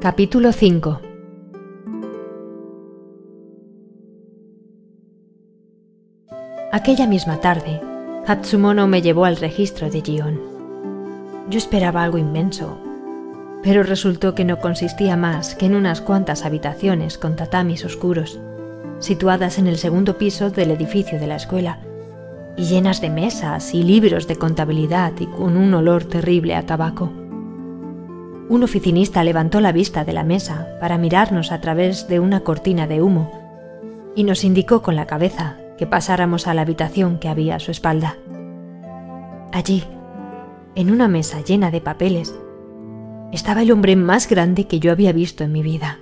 Capítulo 5 Aquella misma tarde, Hatsumono me llevó al registro de Gion. Yo esperaba algo inmenso, pero resultó que no consistía más que en unas cuantas habitaciones con tatamis oscuros situadas en el segundo piso del edificio de la escuela, y llenas de mesas y libros de contabilidad y con un olor terrible a tabaco. Un oficinista levantó la vista de la mesa para mirarnos a través de una cortina de humo y nos indicó con la cabeza que pasáramos a la habitación que había a su espalda. Allí, en una mesa llena de papeles, estaba el hombre más grande que yo había visto en mi vida.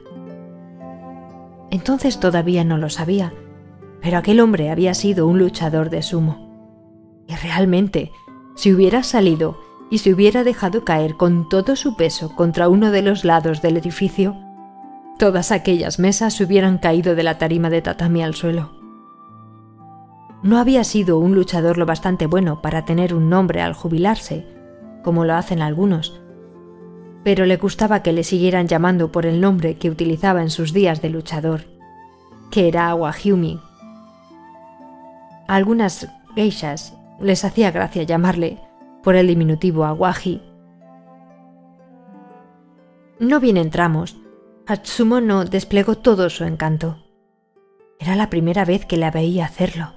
Entonces todavía no lo sabía, pero aquel hombre había sido un luchador de sumo. Y realmente, si hubiera salido y se hubiera dejado caer con todo su peso contra uno de los lados del edificio, todas aquellas mesas hubieran caído de la tarima de tatami al suelo. No había sido un luchador lo bastante bueno para tener un nombre al jubilarse, como lo hacen algunos, pero le gustaba que le siguieran llamando por el nombre que utilizaba en sus días de luchador que era agua A algunas geishas les hacía gracia llamarle por el diminutivo aguaji. No bien entramos, no desplegó todo su encanto. Era la primera vez que la veía hacerlo.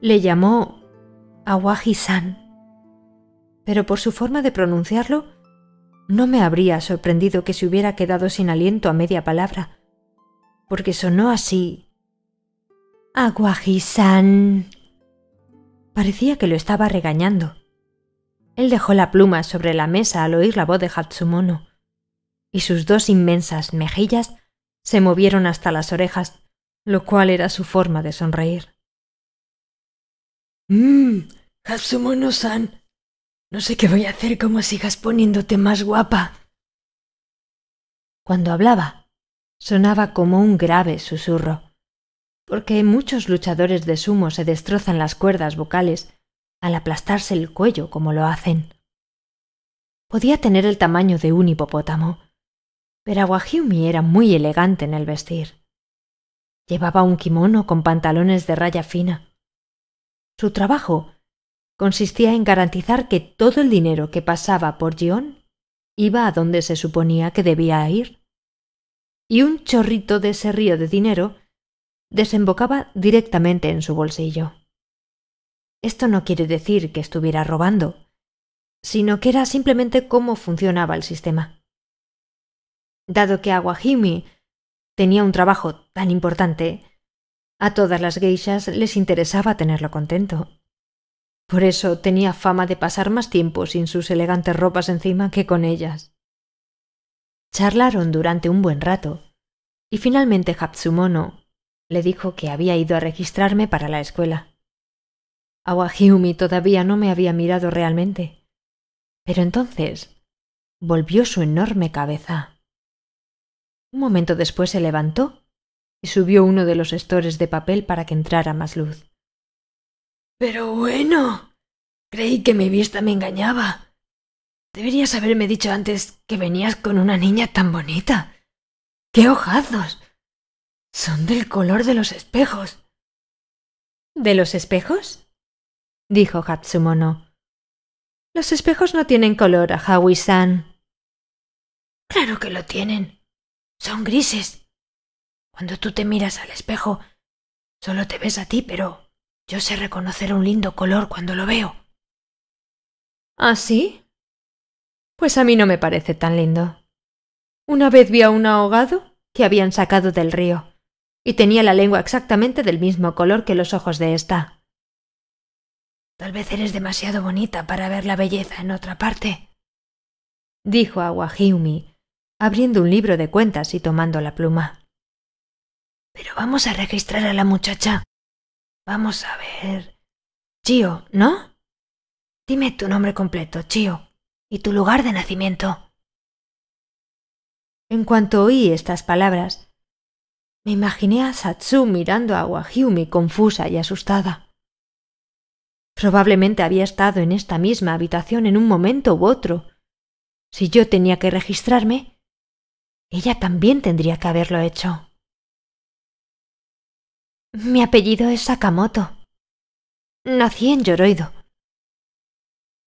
Le llamó Awaji-san, pero por su forma de pronunciarlo, no me habría sorprendido que se hubiera quedado sin aliento a media palabra porque sonó así. Aguajisan. Parecía que lo estaba regañando. Él dejó la pluma sobre la mesa al oír la voz de Hatsumono, y sus dos inmensas mejillas se movieron hasta las orejas, lo cual era su forma de sonreír. Mmm, Hatsumono-san, no sé qué voy a hacer como sigas poniéndote más guapa. Cuando hablaba, sonaba como un grave susurro, porque muchos luchadores de sumo se destrozan las cuerdas vocales al aplastarse el cuello como lo hacen. Podía tener el tamaño de un hipopótamo, pero Aguajiumi era muy elegante en el vestir. Llevaba un kimono con pantalones de raya fina. Su trabajo consistía en garantizar que todo el dinero que pasaba por Gion iba a donde se suponía que debía ir y un chorrito de ese río de dinero desembocaba directamente en su bolsillo. Esto no quiere decir que estuviera robando, sino que era simplemente cómo funcionaba el sistema. Dado que Aguajimi tenía un trabajo tan importante, a todas las geishas les interesaba tenerlo contento. Por eso tenía fama de pasar más tiempo sin sus elegantes ropas encima que con ellas. Charlaron durante un buen rato, y finalmente Hatsumono le dijo que había ido a registrarme para la escuela. Awahiumi todavía no me había mirado realmente, pero entonces volvió su enorme cabeza. Un momento después se levantó y subió uno de los estores de papel para que entrara más luz. Pero bueno. Creí que mi vista me engañaba. Deberías haberme dicho antes que venías con una niña tan bonita. ¡Qué ojazos! Son del color de los espejos. ¿De los espejos? dijo Hatsumono. Los espejos no tienen color, Hawi-san. Claro que lo tienen. Son grises. Cuando tú te miras al espejo, solo te ves a ti, pero yo sé reconocer un lindo color cuando lo veo. ¿Ah, sí? Pues a mí no me parece tan lindo. Una vez vi a un ahogado que habían sacado del río, y tenía la lengua exactamente del mismo color que los ojos de ésta. Tal vez eres demasiado bonita para ver la belleza en otra parte, dijo Awahiumi, abriendo un libro de cuentas y tomando la pluma. Pero vamos a registrar a la muchacha. Vamos a ver. Chio, ¿no? Dime tu nombre completo, Chio y tu lugar de nacimiento. En cuanto oí estas palabras, me imaginé a Satsu mirando a Wahyumi confusa y asustada. Probablemente había estado en esta misma habitación en un momento u otro. Si yo tenía que registrarme, ella también tendría que haberlo hecho. Mi apellido es Sakamoto. Nací en Yoroido.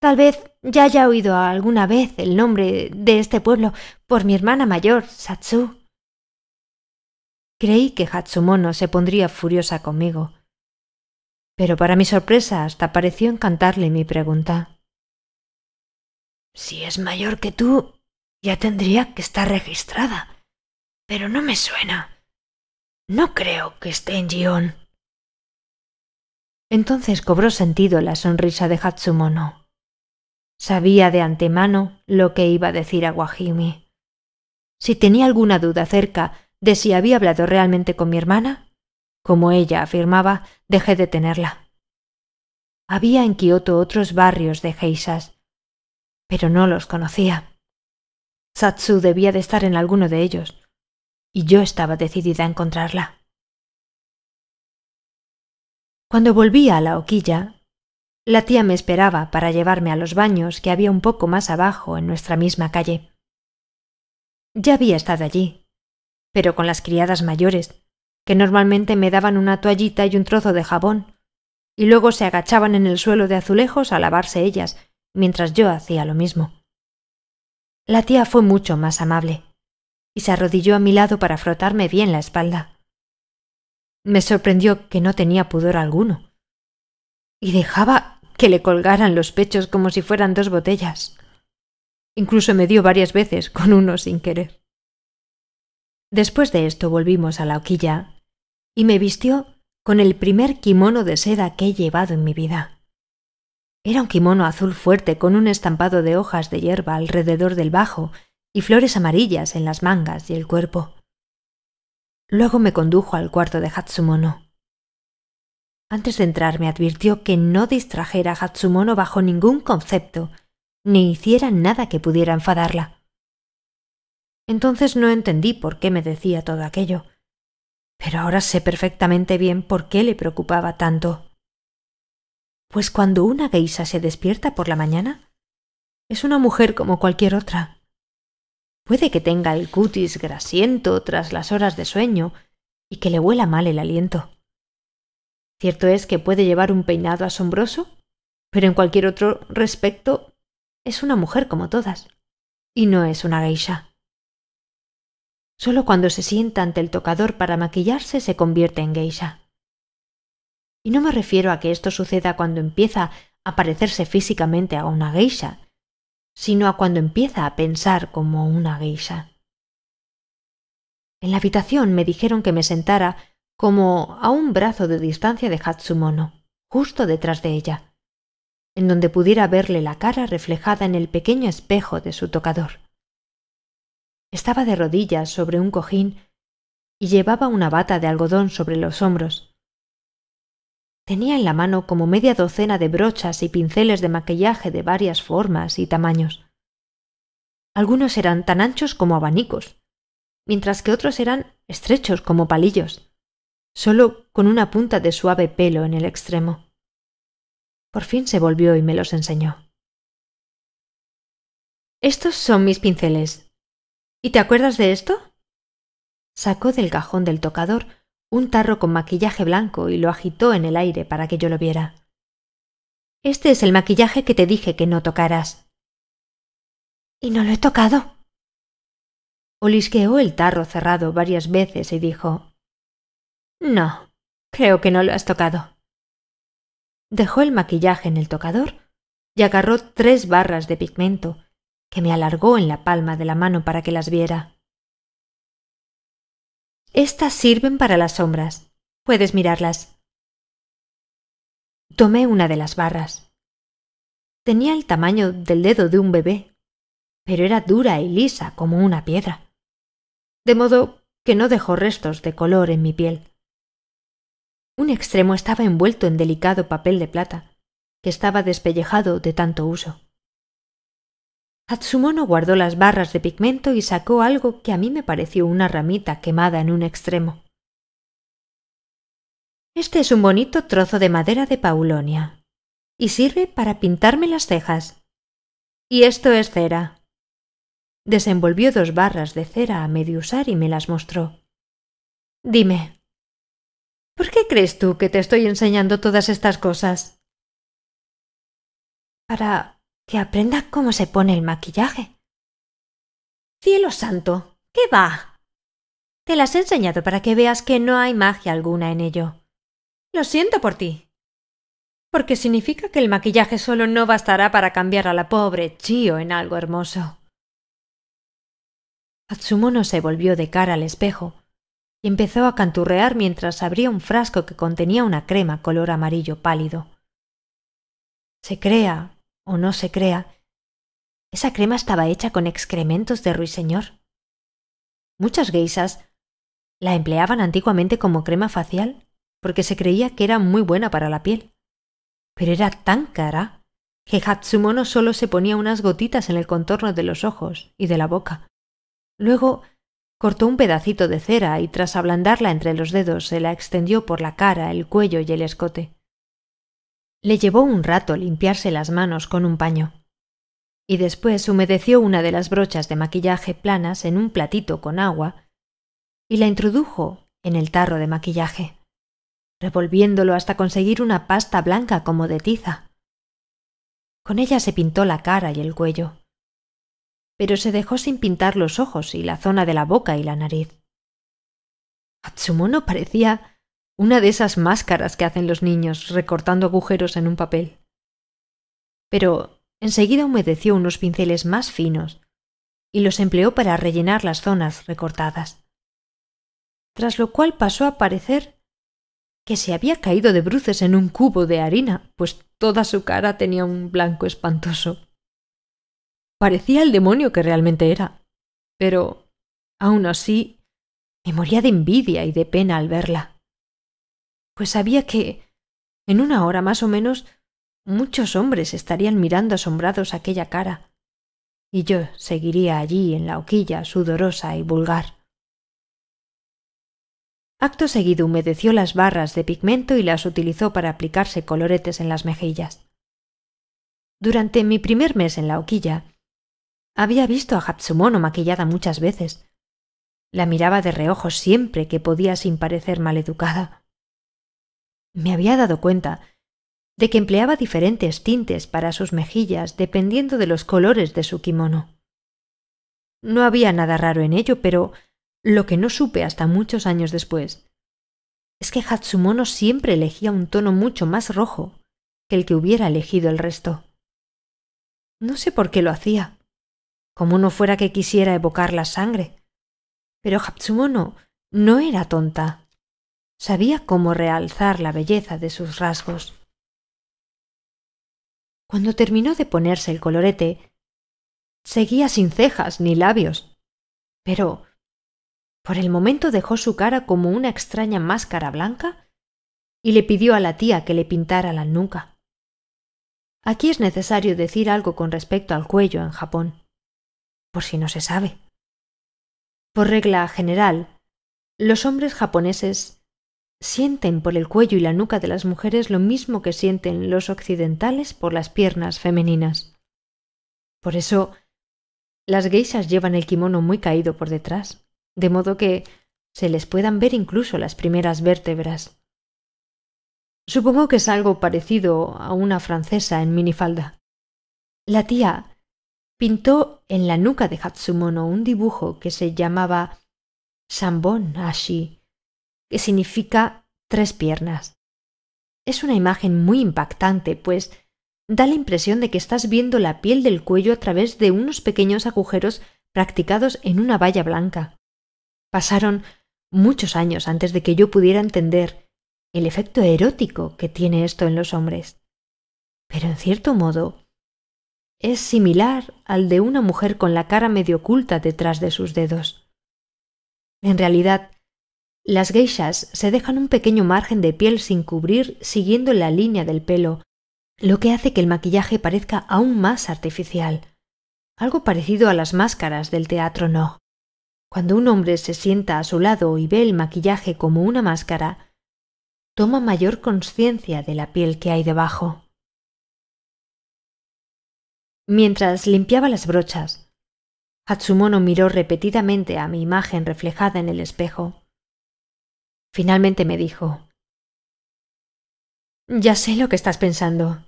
Tal vez ya haya oído alguna vez el nombre de este pueblo por mi hermana mayor, Satsu. Creí que Hatsumono se pondría furiosa conmigo, pero para mi sorpresa hasta pareció encantarle mi pregunta. Si es mayor que tú, ya tendría que estar registrada, pero no me suena. No creo que esté en Gion. Entonces cobró sentido la sonrisa de Hatsumono. Sabía de antemano lo que iba a decir a Guajimi. Si tenía alguna duda acerca de si había hablado realmente con mi hermana, como ella afirmaba, dejé de tenerla. Había en Kioto otros barrios de geisas, pero no los conocía. Satsu debía de estar en alguno de ellos, y yo estaba decidida a encontrarla. Cuando volví a la hoquilla, la tía me esperaba para llevarme a los baños que había un poco más abajo en nuestra misma calle. Ya había estado allí, pero con las criadas mayores, que normalmente me daban una toallita y un trozo de jabón, y luego se agachaban en el suelo de azulejos a lavarse ellas, mientras yo hacía lo mismo. La tía fue mucho más amable, y se arrodilló a mi lado para frotarme bien la espalda. Me sorprendió que no tenía pudor alguno, y dejaba que le colgaran los pechos como si fueran dos botellas. Incluso me dio varias veces con uno sin querer. Después de esto volvimos a la hoquilla y me vistió con el primer kimono de seda que he llevado en mi vida. Era un kimono azul fuerte con un estampado de hojas de hierba alrededor del bajo y flores amarillas en las mangas y el cuerpo. Luego me condujo al cuarto de Hatsumono. Antes de entrar me advirtió que no distrajera a Hatsumono bajo ningún concepto, ni hiciera nada que pudiera enfadarla. Entonces no entendí por qué me decía todo aquello, pero ahora sé perfectamente bien por qué le preocupaba tanto. Pues cuando una geisa se despierta por la mañana, es una mujer como cualquier otra. Puede que tenga el cutis grasiento tras las horas de sueño y que le huela mal el aliento Cierto es que puede llevar un peinado asombroso, pero en cualquier otro respecto es una mujer como todas, y no es una geisha. Solo cuando se sienta ante el tocador para maquillarse se convierte en geisha. Y no me refiero a que esto suceda cuando empieza a parecerse físicamente a una geisha, sino a cuando empieza a pensar como una geisha. En la habitación me dijeron que me sentara como a un brazo de distancia de Hatsumono, justo detrás de ella, en donde pudiera verle la cara reflejada en el pequeño espejo de su tocador. Estaba de rodillas sobre un cojín y llevaba una bata de algodón sobre los hombros. Tenía en la mano como media docena de brochas y pinceles de maquillaje de varias formas y tamaños. Algunos eran tan anchos como abanicos, mientras que otros eran estrechos como palillos solo con una punta de suave pelo en el extremo. Por fin se volvió y me los enseñó. Estos son mis pinceles. ¿Y te acuerdas de esto? Sacó del cajón del tocador un tarro con maquillaje blanco y lo agitó en el aire para que yo lo viera. Este es el maquillaje que te dije que no tocaras. Y no lo he tocado. Olisqueó el tarro cerrado varias veces y dijo no, creo que no lo has tocado. Dejó el maquillaje en el tocador y agarró tres barras de pigmento que me alargó en la palma de la mano para que las viera. Estas sirven para las sombras. Puedes mirarlas. Tomé una de las barras. Tenía el tamaño del dedo de un bebé, pero era dura y lisa como una piedra, de modo que no dejó restos de color en mi piel. Un extremo estaba envuelto en delicado papel de plata, que estaba despellejado de tanto uso. Atsumono guardó las barras de pigmento y sacó algo que a mí me pareció una ramita quemada en un extremo. Este es un bonito trozo de madera de paulonia, y sirve para pintarme las cejas. Y esto es cera, desenvolvió dos barras de cera a medio usar y me las mostró. Dime, ¿Por qué crees tú que te estoy enseñando todas estas cosas? Para que aprenda cómo se pone el maquillaje. Cielo santo, ¿qué va? Te las he enseñado para que veas que no hay magia alguna en ello. Lo siento por ti. Porque significa que el maquillaje solo no bastará para cambiar a la pobre Chío en algo hermoso. no se volvió de cara al espejo y empezó a canturrear mientras abría un frasco que contenía una crema color amarillo pálido. Se crea o no se crea, esa crema estaba hecha con excrementos de ruiseñor. Muchas geisas la empleaban antiguamente como crema facial porque se creía que era muy buena para la piel. Pero era tan cara que Hatsumono solo se ponía unas gotitas en el contorno de los ojos y de la boca. Luego Cortó un pedacito de cera y tras ablandarla entre los dedos se la extendió por la cara, el cuello y el escote. Le llevó un rato limpiarse las manos con un paño. Y después humedeció una de las brochas de maquillaje planas en un platito con agua y la introdujo en el tarro de maquillaje, revolviéndolo hasta conseguir una pasta blanca como de tiza. Con ella se pintó la cara y el cuello pero se dejó sin pintar los ojos y la zona de la boca y la nariz. Atsumono parecía una de esas máscaras que hacen los niños recortando agujeros en un papel. Pero enseguida humedeció unos pinceles más finos y los empleó para rellenar las zonas recortadas. Tras lo cual pasó a parecer que se había caído de bruces en un cubo de harina, pues toda su cara tenía un blanco espantoso. Parecía el demonio que realmente era. Pero, aún así, me moría de envidia y de pena al verla. Pues sabía que, en una hora más o menos, muchos hombres estarían mirando asombrados aquella cara, y yo seguiría allí en la hoquilla sudorosa y vulgar. Acto seguido humedeció las barras de pigmento y las utilizó para aplicarse coloretes en las mejillas. Durante mi primer mes en la hoquilla, había visto a Hatsumono maquillada muchas veces. La miraba de reojo siempre que podía sin parecer maleducada. Me había dado cuenta de que empleaba diferentes tintes para sus mejillas dependiendo de los colores de su kimono. No había nada raro en ello, pero lo que no supe hasta muchos años después es que Hatsumono siempre elegía un tono mucho más rojo que el que hubiera elegido el resto. No sé por qué lo hacía como no fuera que quisiera evocar la sangre. Pero Hatsumono no era tonta. Sabía cómo realzar la belleza de sus rasgos. Cuando terminó de ponerse el colorete, seguía sin cejas ni labios, pero por el momento dejó su cara como una extraña máscara blanca y le pidió a la tía que le pintara la nuca. Aquí es necesario decir algo con respecto al cuello en Japón por si no se sabe. Por regla general, los hombres japoneses sienten por el cuello y la nuca de las mujeres lo mismo que sienten los occidentales por las piernas femeninas. Por eso, las geishas llevan el kimono muy caído por detrás, de modo que se les puedan ver incluso las primeras vértebras. Supongo que es algo parecido a una francesa en minifalda. La tía pintó en la nuca de Hatsumono un dibujo que se llamaba Shambon Ashi, que significa tres piernas. Es una imagen muy impactante, pues da la impresión de que estás viendo la piel del cuello a través de unos pequeños agujeros practicados en una valla blanca. Pasaron muchos años antes de que yo pudiera entender el efecto erótico que tiene esto en los hombres. Pero en cierto modo, es similar al de una mujer con la cara medio oculta detrás de sus dedos. En realidad, las geishas se dejan un pequeño margen de piel sin cubrir siguiendo la línea del pelo, lo que hace que el maquillaje parezca aún más artificial, algo parecido a las máscaras del teatro no. Cuando un hombre se sienta a su lado y ve el maquillaje como una máscara, toma mayor conciencia de la piel que hay debajo mientras limpiaba las brochas. Hatsumono miró repetidamente a mi imagen reflejada en el espejo. Finalmente me dijo Ya sé lo que estás pensando.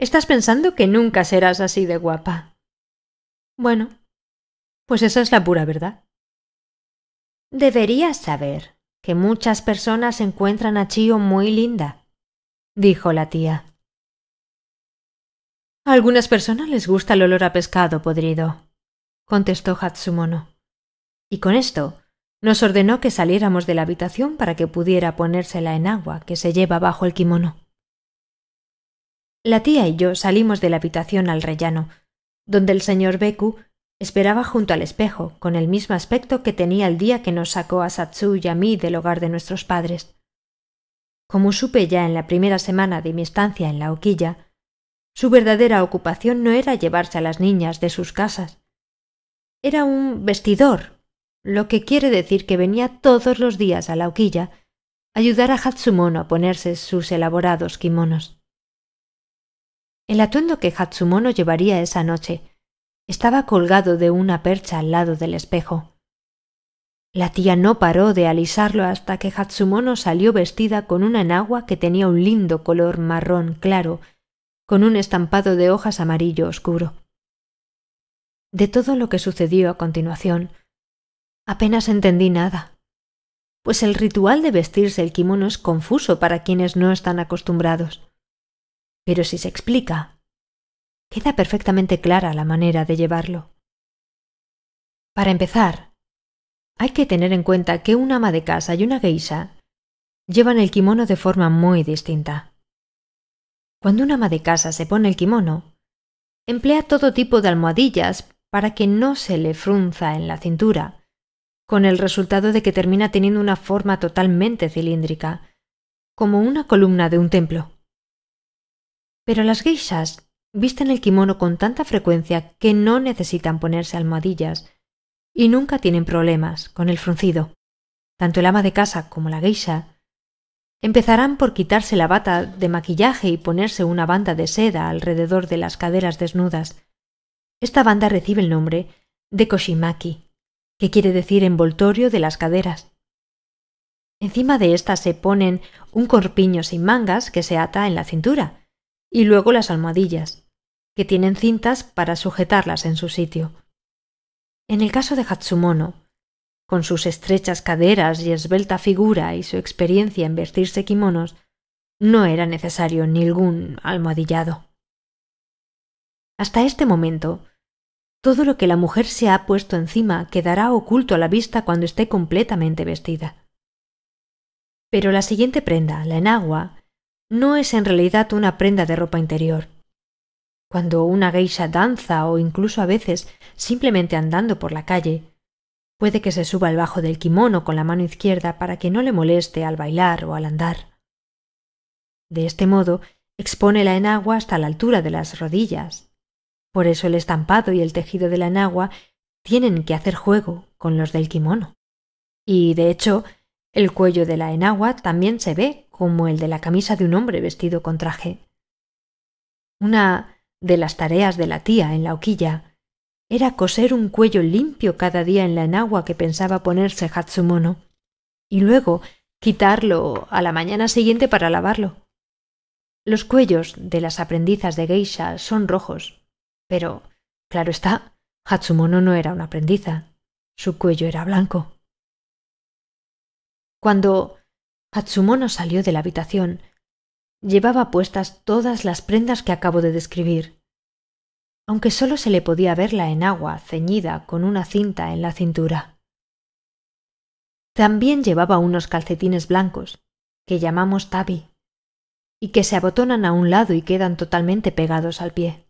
Estás pensando que nunca serás así de guapa. Bueno, pues esa es la pura verdad. Deberías saber que muchas personas encuentran a Chio muy linda, dijo la tía. A algunas personas les gusta el olor a pescado podrido, contestó Hatsumono. Y con esto nos ordenó que saliéramos de la habitación para que pudiera ponérsela en agua que se lleva bajo el kimono. La tía y yo salimos de la habitación al rellano, donde el señor Beku esperaba junto al espejo, con el mismo aspecto que tenía el día que nos sacó a Satsu y a mí del hogar de nuestros padres. Como supe ya en la primera semana de mi estancia en la hoquilla, su verdadera ocupación no era llevarse a las niñas de sus casas. Era un vestidor, lo que quiere decir que venía todos los días a la hoquilla a ayudar a Hatsumono a ponerse sus elaborados kimonos. El atuendo que Hatsumono llevaría esa noche estaba colgado de una percha al lado del espejo. La tía no paró de alisarlo hasta que Hatsumono salió vestida con una enagua que tenía un lindo color marrón claro con un estampado de hojas amarillo oscuro. De todo lo que sucedió a continuación, apenas entendí nada, pues el ritual de vestirse el kimono es confuso para quienes no están acostumbrados. Pero si se explica, queda perfectamente clara la manera de llevarlo. Para empezar, hay que tener en cuenta que un ama de casa y una geisha llevan el kimono de forma muy distinta. Cuando una ama de casa se pone el kimono, emplea todo tipo de almohadillas para que no se le frunza en la cintura, con el resultado de que termina teniendo una forma totalmente cilíndrica, como una columna de un templo. Pero las geishas visten el kimono con tanta frecuencia que no necesitan ponerse almohadillas y nunca tienen problemas con el fruncido. Tanto el ama de casa como la geisha Empezarán por quitarse la bata de maquillaje y ponerse una banda de seda alrededor de las caderas desnudas. Esta banda recibe el nombre de koshimaki, que quiere decir envoltorio de las caderas. Encima de esta se ponen un corpiño sin mangas que se ata en la cintura, y luego las almohadillas, que tienen cintas para sujetarlas en su sitio. En el caso de Hatsumono, con sus estrechas caderas y esbelta figura y su experiencia en vestirse kimonos, no era necesario ningún almohadillado. Hasta este momento, todo lo que la mujer se ha puesto encima quedará oculto a la vista cuando esté completamente vestida. Pero la siguiente prenda, la enagua, no es en realidad una prenda de ropa interior. Cuando una geisha danza o incluso a veces simplemente andando por la calle, Puede que se suba al bajo del kimono con la mano izquierda para que no le moleste al bailar o al andar. De este modo, expone la enagua hasta la altura de las rodillas. Por eso el estampado y el tejido de la enagua tienen que hacer juego con los del kimono. Y de hecho, el cuello de la enagua también se ve como el de la camisa de un hombre vestido con traje. Una de las tareas de la tía en la hoquilla era coser un cuello limpio cada día en la enagua que pensaba ponerse Hatsumono, y luego quitarlo a la mañana siguiente para lavarlo. Los cuellos de las aprendizas de geisha son rojos, pero, claro está, Hatsumono no era una aprendiza, su cuello era blanco. Cuando Hatsumono salió de la habitación, llevaba puestas todas las prendas que acabo de describir, aunque solo se le podía verla en agua ceñida con una cinta en la cintura. También llevaba unos calcetines blancos, que llamamos tabi, y que se abotonan a un lado y quedan totalmente pegados al pie.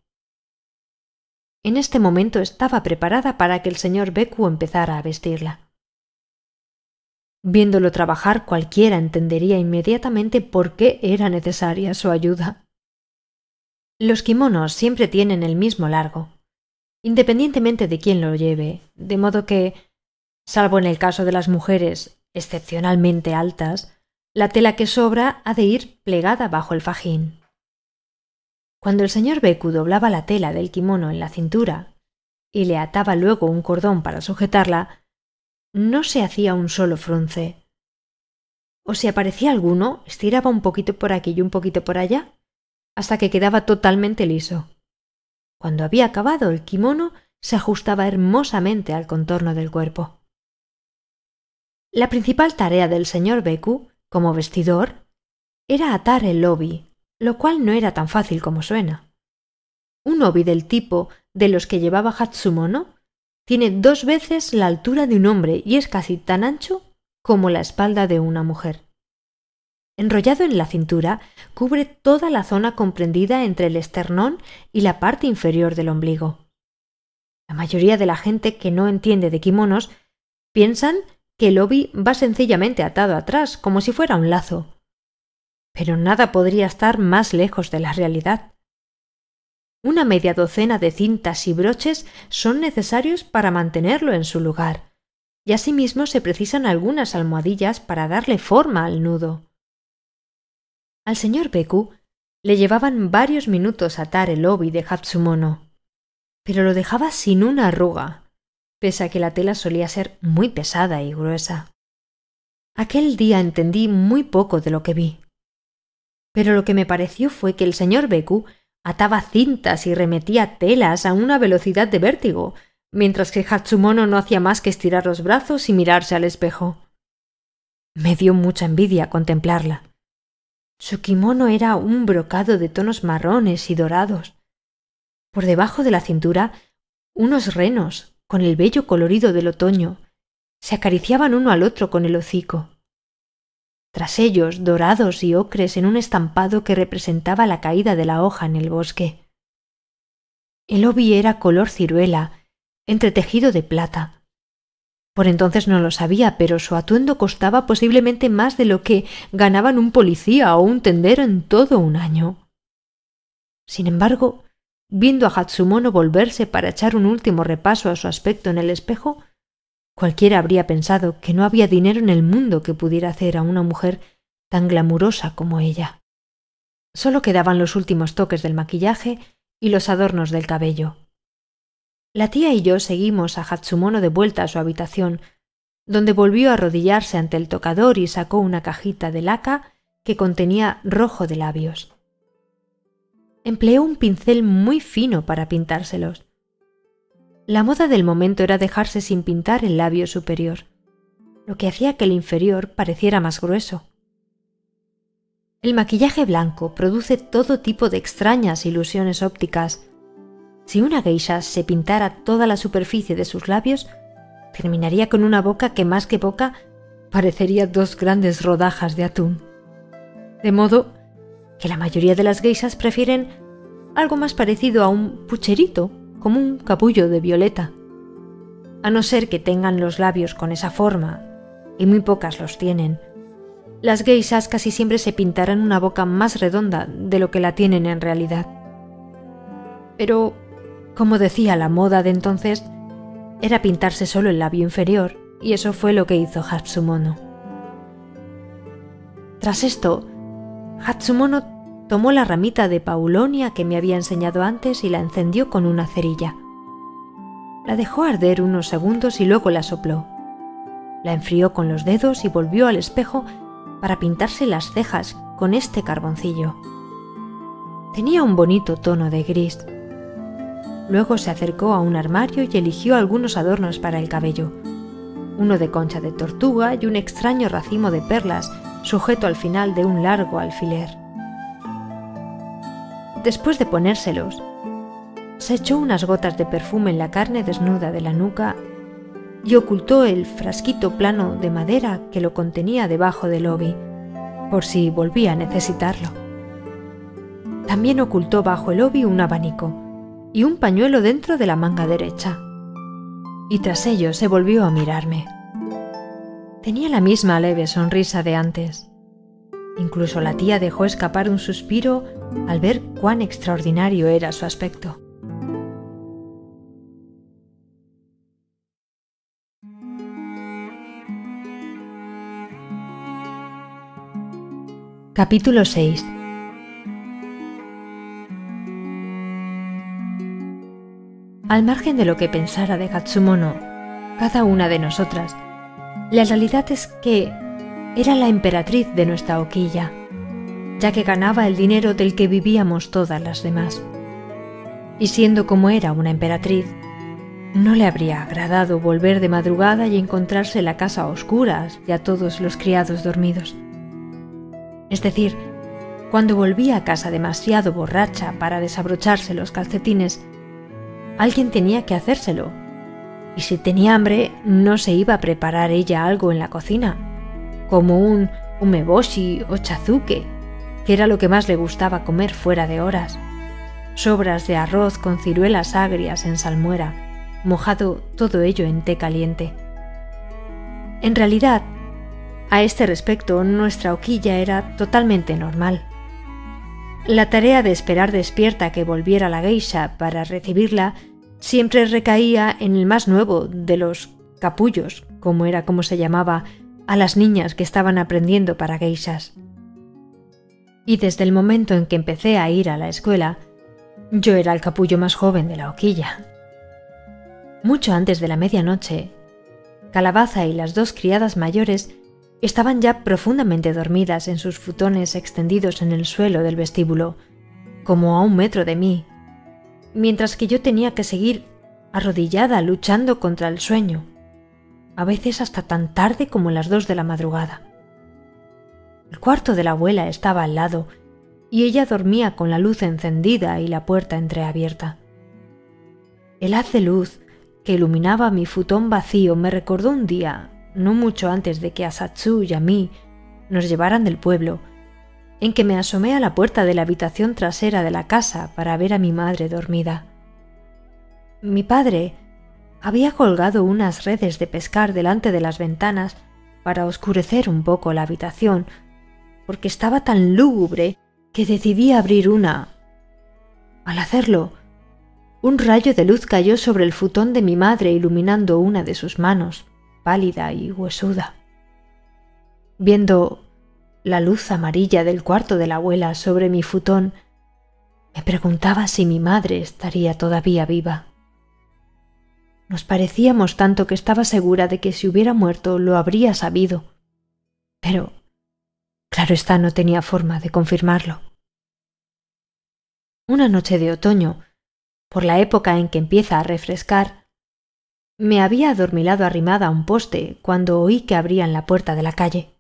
En este momento estaba preparada para que el señor Beku empezara a vestirla. Viéndolo trabajar cualquiera entendería inmediatamente por qué era necesaria su ayuda. Los kimonos siempre tienen el mismo largo, independientemente de quién lo lleve, de modo que, salvo en el caso de las mujeres excepcionalmente altas, la tela que sobra ha de ir plegada bajo el fajín. Cuando el señor Beku doblaba la tela del kimono en la cintura y le ataba luego un cordón para sujetarla, no se hacía un solo frunce. O si aparecía alguno, estiraba un poquito por aquí y un poquito por allá, hasta que quedaba totalmente liso. Cuando había acabado, el kimono se ajustaba hermosamente al contorno del cuerpo. La principal tarea del señor Beku, como vestidor, era atar el obi, lo cual no era tan fácil como suena. Un obi del tipo de los que llevaba Hatsumono tiene dos veces la altura de un hombre y es casi tan ancho como la espalda de una mujer. Enrollado en la cintura, cubre toda la zona comprendida entre el esternón y la parte inferior del ombligo. La mayoría de la gente que no entiende de kimonos piensan que el obi va sencillamente atado atrás, como si fuera un lazo. Pero nada podría estar más lejos de la realidad. Una media docena de cintas y broches son necesarios para mantenerlo en su lugar, y asimismo se precisan algunas almohadillas para darle forma al nudo. Al señor Beku le llevaban varios minutos atar el obi de Hatsumono, pero lo dejaba sin una arruga, pese a que la tela solía ser muy pesada y gruesa. Aquel día entendí muy poco de lo que vi, pero lo que me pareció fue que el señor Beku ataba cintas y remetía telas a una velocidad de vértigo, mientras que Hatsumono no hacía más que estirar los brazos y mirarse al espejo. Me dio mucha envidia contemplarla. Su kimono era un brocado de tonos marrones y dorados. Por debajo de la cintura, unos renos, con el bello colorido del otoño, se acariciaban uno al otro con el hocico. Tras ellos, dorados y ocres en un estampado que representaba la caída de la hoja en el bosque. El obi era color ciruela, entretejido de plata, por entonces no lo sabía, pero su atuendo costaba posiblemente más de lo que ganaban un policía o un tendero en todo un año. Sin embargo, viendo a Hatsumono volverse para echar un último repaso a su aspecto en el espejo, cualquiera habría pensado que no había dinero en el mundo que pudiera hacer a una mujer tan glamurosa como ella. Solo quedaban los últimos toques del maquillaje y los adornos del cabello. La tía y yo seguimos a Hatsumono de vuelta a su habitación, donde volvió a arrodillarse ante el tocador y sacó una cajita de laca que contenía rojo de labios. Empleó un pincel muy fino para pintárselos. La moda del momento era dejarse sin pintar el labio superior, lo que hacía que el inferior pareciera más grueso. El maquillaje blanco produce todo tipo de extrañas ilusiones ópticas, si una geisha se pintara toda la superficie de sus labios, terminaría con una boca que más que boca parecería dos grandes rodajas de atún. De modo que la mayoría de las geisas prefieren algo más parecido a un pucherito, como un capullo de violeta. A no ser que tengan los labios con esa forma, y muy pocas los tienen, las geisas casi siempre se pintarán una boca más redonda de lo que la tienen en realidad. Pero como decía la moda de entonces, era pintarse solo el labio inferior, y eso fue lo que hizo Hatsumono. Tras esto, Hatsumono tomó la ramita de paulonia que me había enseñado antes y la encendió con una cerilla. La dejó arder unos segundos y luego la sopló. La enfrió con los dedos y volvió al espejo para pintarse las cejas con este carboncillo. Tenía un bonito tono de gris Luego se acercó a un armario y eligió algunos adornos para el cabello. Uno de concha de tortuga y un extraño racimo de perlas sujeto al final de un largo alfiler. Después de ponérselos, se echó unas gotas de perfume en la carne desnuda de la nuca y ocultó el frasquito plano de madera que lo contenía debajo del lobby, por si volvía a necesitarlo. También ocultó bajo el lobby un abanico y un pañuelo dentro de la manga derecha. Y tras ello se volvió a mirarme. Tenía la misma leve sonrisa de antes. Incluso la tía dejó escapar un suspiro al ver cuán extraordinario era su aspecto. Capítulo 6 Al margen de lo que pensara de Katsumono, cada una de nosotras, la realidad es que era la emperatriz de nuestra hoquilla, ya que ganaba el dinero del que vivíamos todas las demás. Y siendo como era una emperatriz, no le habría agradado volver de madrugada y encontrarse la casa a oscuras y a todos los criados dormidos. Es decir, cuando volvía a casa demasiado borracha para desabrocharse los calcetines, Alguien tenía que hacérselo. Y si tenía hambre, no se iba a preparar ella algo en la cocina, como un umeboshi o chazuke, que era lo que más le gustaba comer fuera de horas. Sobras de arroz con ciruelas agrias en salmuera, mojado todo ello en té caliente. En realidad, a este respecto, nuestra hoquilla era totalmente normal. La tarea de esperar despierta que volviera la geisha para recibirla siempre recaía en el más nuevo de los capullos, como era como se llamaba, a las niñas que estaban aprendiendo para geishas. Y desde el momento en que empecé a ir a la escuela, yo era el capullo más joven de la hoquilla. Mucho antes de la medianoche, Calabaza y las dos criadas mayores estaban ya profundamente dormidas en sus futones extendidos en el suelo del vestíbulo, como a un metro de mí, mientras que yo tenía que seguir arrodillada luchando contra el sueño, a veces hasta tan tarde como las dos de la madrugada. El cuarto de la abuela estaba al lado y ella dormía con la luz encendida y la puerta entreabierta. El haz de luz que iluminaba mi futón vacío me recordó un día no mucho antes de que a Satsu y a mí nos llevaran del pueblo, en que me asomé a la puerta de la habitación trasera de la casa para ver a mi madre dormida. Mi padre había colgado unas redes de pescar delante de las ventanas para oscurecer un poco la habitación, porque estaba tan lúgubre que decidí abrir una. Al hacerlo, un rayo de luz cayó sobre el futón de mi madre iluminando una de sus manos pálida y huesuda. Viendo la luz amarilla del cuarto de la abuela sobre mi futón, me preguntaba si mi madre estaría todavía viva. Nos parecíamos tanto que estaba segura de que si hubiera muerto lo habría sabido. Pero, claro está, no tenía forma de confirmarlo. Una noche de otoño, por la época en que empieza a refrescar, me había adormilado arrimada a un poste cuando oí que abrían la puerta de la calle.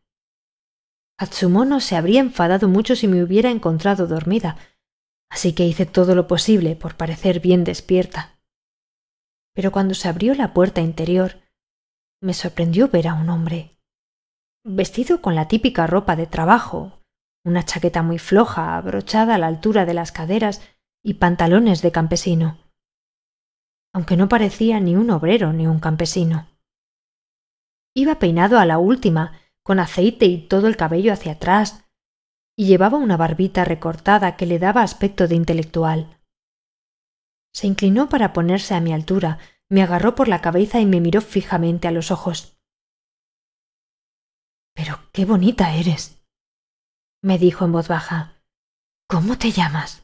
Atsumono se habría enfadado mucho si me hubiera encontrado dormida, así que hice todo lo posible por parecer bien despierta. Pero cuando se abrió la puerta interior, me sorprendió ver a un hombre. Vestido con la típica ropa de trabajo, una chaqueta muy floja, abrochada a la altura de las caderas y pantalones de campesino aunque no parecía ni un obrero ni un campesino. Iba peinado a la última, con aceite y todo el cabello hacia atrás, y llevaba una barbita recortada que le daba aspecto de intelectual. Se inclinó para ponerse a mi altura, me agarró por la cabeza y me miró fijamente a los ojos. Pero qué bonita eres, me dijo en voz baja. ¿Cómo te llamas?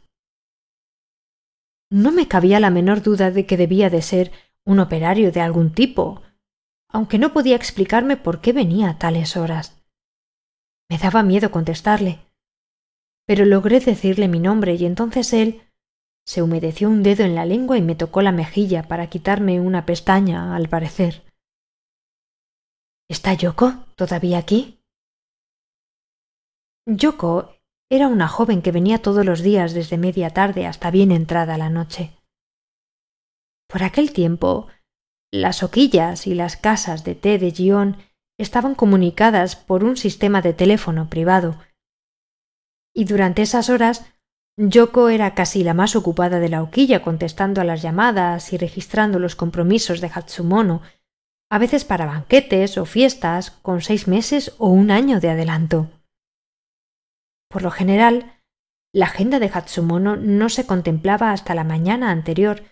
No me cabía la menor duda de que debía de ser un operario de algún tipo, aunque no podía explicarme por qué venía a tales horas. Me daba miedo contestarle, pero logré decirle mi nombre y entonces él se humedeció un dedo en la lengua y me tocó la mejilla para quitarme una pestaña, al parecer. ¿Está Yoko todavía aquí? Yoko era una joven que venía todos los días desde media tarde hasta bien entrada la noche. Por aquel tiempo, las hoquillas y las casas de té de Gion estaban comunicadas por un sistema de teléfono privado, y durante esas horas Yoko era casi la más ocupada de la hoquilla contestando a las llamadas y registrando los compromisos de Hatsumono, a veces para banquetes o fiestas con seis meses o un año de adelanto. Por lo general, la agenda de Hatsumono no se contemplaba hasta la mañana anterior,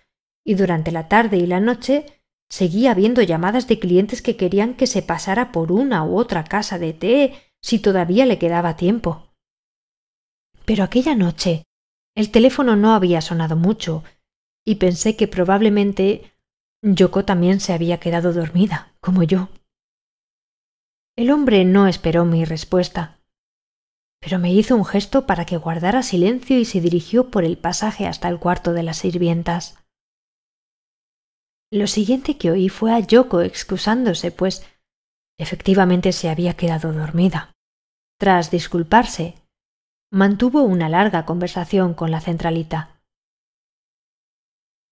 y durante la tarde y la noche seguía habiendo llamadas de clientes que querían que se pasara por una u otra casa de té si todavía le quedaba tiempo. Pero aquella noche el teléfono no había sonado mucho, y pensé que probablemente Yoko también se había quedado dormida, como yo. El hombre no esperó mi respuesta pero me hizo un gesto para que guardara silencio y se dirigió por el pasaje hasta el cuarto de las sirvientas. Lo siguiente que oí fue a Yoko excusándose, pues efectivamente se había quedado dormida. Tras disculparse, mantuvo una larga conversación con la centralita.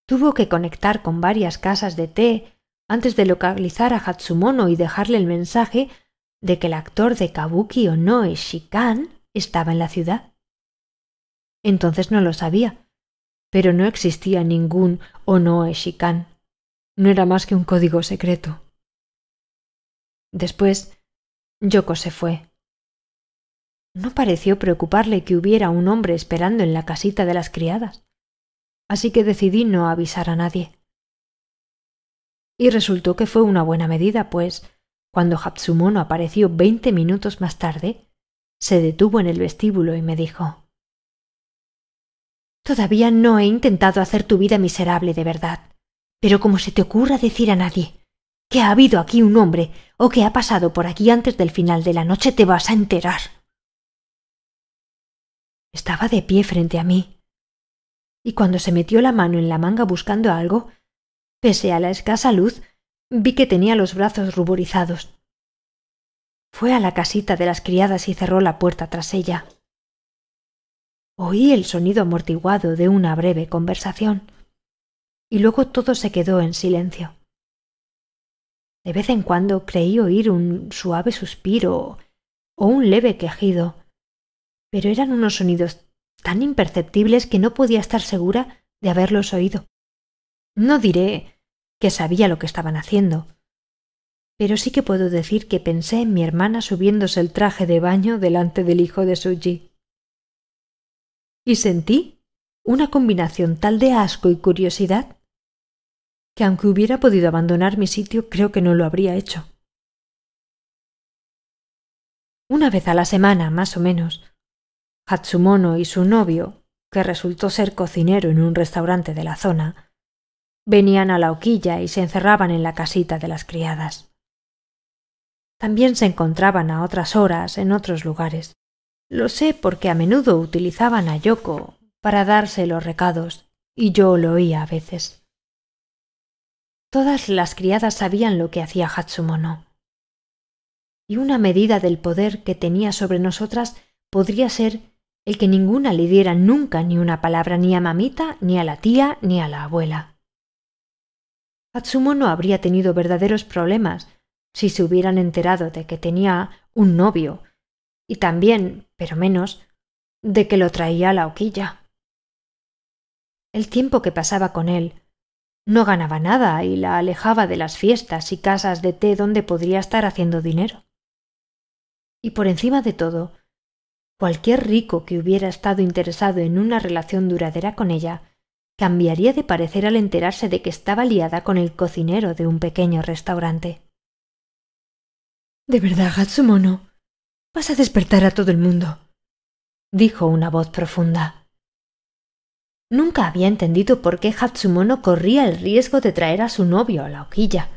Tuvo que conectar con varias casas de té antes de localizar a Hatsumono y dejarle el mensaje de que el actor de Kabuki Onoe Shikan estaba en la ciudad. Entonces no lo sabía, pero no existía ningún Onoe Shikan. No era más que un código secreto. Después, Yoko se fue. No pareció preocuparle que hubiera un hombre esperando en la casita de las criadas, así que decidí no avisar a nadie. Y resultó que fue una buena medida, pues cuando Hatsumono apareció veinte minutos más tarde, se detuvo en el vestíbulo y me dijo Todavía no he intentado hacer tu vida miserable de verdad, pero como se te ocurra decir a nadie que ha habido aquí un hombre o que ha pasado por aquí antes del final de la noche, te vas a enterar. Estaba de pie frente a mí, y cuando se metió la mano en la manga buscando algo, pese a la escasa luz, Vi que tenía los brazos ruborizados. Fue a la casita de las criadas y cerró la puerta tras ella. Oí el sonido amortiguado de una breve conversación, y luego todo se quedó en silencio. De vez en cuando creí oír un suave suspiro o un leve quejido, pero eran unos sonidos tan imperceptibles que no podía estar segura de haberlos oído. No diré que sabía lo que estaban haciendo. Pero sí que puedo decir que pensé en mi hermana subiéndose el traje de baño delante del hijo de Suji. Y sentí una combinación tal de asco y curiosidad que aunque hubiera podido abandonar mi sitio, creo que no lo habría hecho. Una vez a la semana, más o menos, Hatsumono y su novio, que resultó ser cocinero en un restaurante de la zona, venían a la hoquilla y se encerraban en la casita de las criadas. También se encontraban a otras horas en otros lugares. Lo sé porque a menudo utilizaban a Yoko para darse los recados, y yo lo oía a veces. Todas las criadas sabían lo que hacía Hatsumono. Y una medida del poder que tenía sobre nosotras podría ser el que ninguna le diera nunca ni una palabra ni a mamita, ni a la tía, ni a la abuela. Atsumo no habría tenido verdaderos problemas si se hubieran enterado de que tenía un novio, y también, pero menos, de que lo traía a la hoquilla. El tiempo que pasaba con él no ganaba nada y la alejaba de las fiestas y casas de té donde podría estar haciendo dinero. Y por encima de todo, cualquier rico que hubiera estado interesado en una relación duradera con ella cambiaría de parecer al enterarse de que estaba liada con el cocinero de un pequeño restaurante. De verdad, Hatsumono, vas a despertar a todo el mundo, dijo una voz profunda. Nunca había entendido por qué Hatsumono corría el riesgo de traer a su novio a la hoquilla,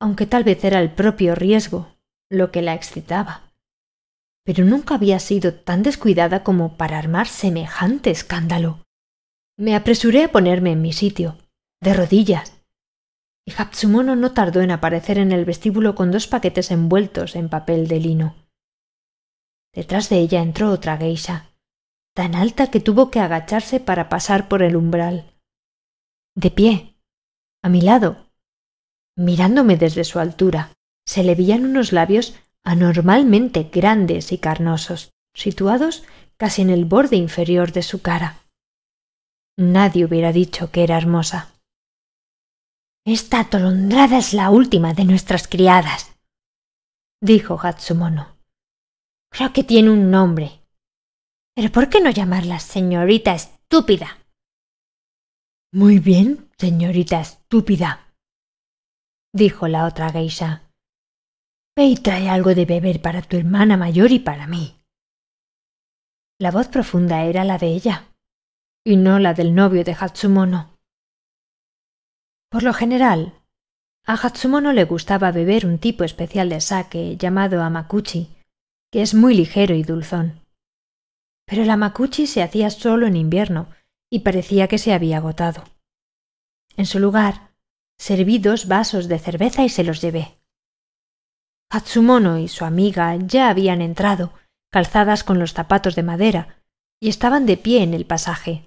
aunque tal vez era el propio riesgo lo que la excitaba. Pero nunca había sido tan descuidada como para armar semejante escándalo. Me apresuré a ponerme en mi sitio, de rodillas, y Hatsumono no tardó en aparecer en el vestíbulo con dos paquetes envueltos en papel de lino. Detrás de ella entró otra geisha, tan alta que tuvo que agacharse para pasar por el umbral. De pie, a mi lado, mirándome desde su altura, se le veían unos labios anormalmente grandes y carnosos, situados casi en el borde inferior de su cara nadie hubiera dicho que era hermosa. Esta atolondrada es la última de nuestras criadas, dijo Hatsumono. Creo que tiene un nombre. Pero ¿por qué no llamarla señorita estúpida? Muy bien, señorita estúpida, dijo la otra geisha. Ve y trae algo de beber para tu hermana mayor y para mí. La voz profunda era la de ella, y no la del novio de Hatsumono. Por lo general, a Hatsumono le gustaba beber un tipo especial de sake llamado amakuchi, que es muy ligero y dulzón. Pero el amakuchi se hacía solo en invierno y parecía que se había agotado. En su lugar, serví dos vasos de cerveza y se los llevé. Hatsumono y su amiga ya habían entrado, calzadas con los zapatos de madera, y estaban de pie en el pasaje,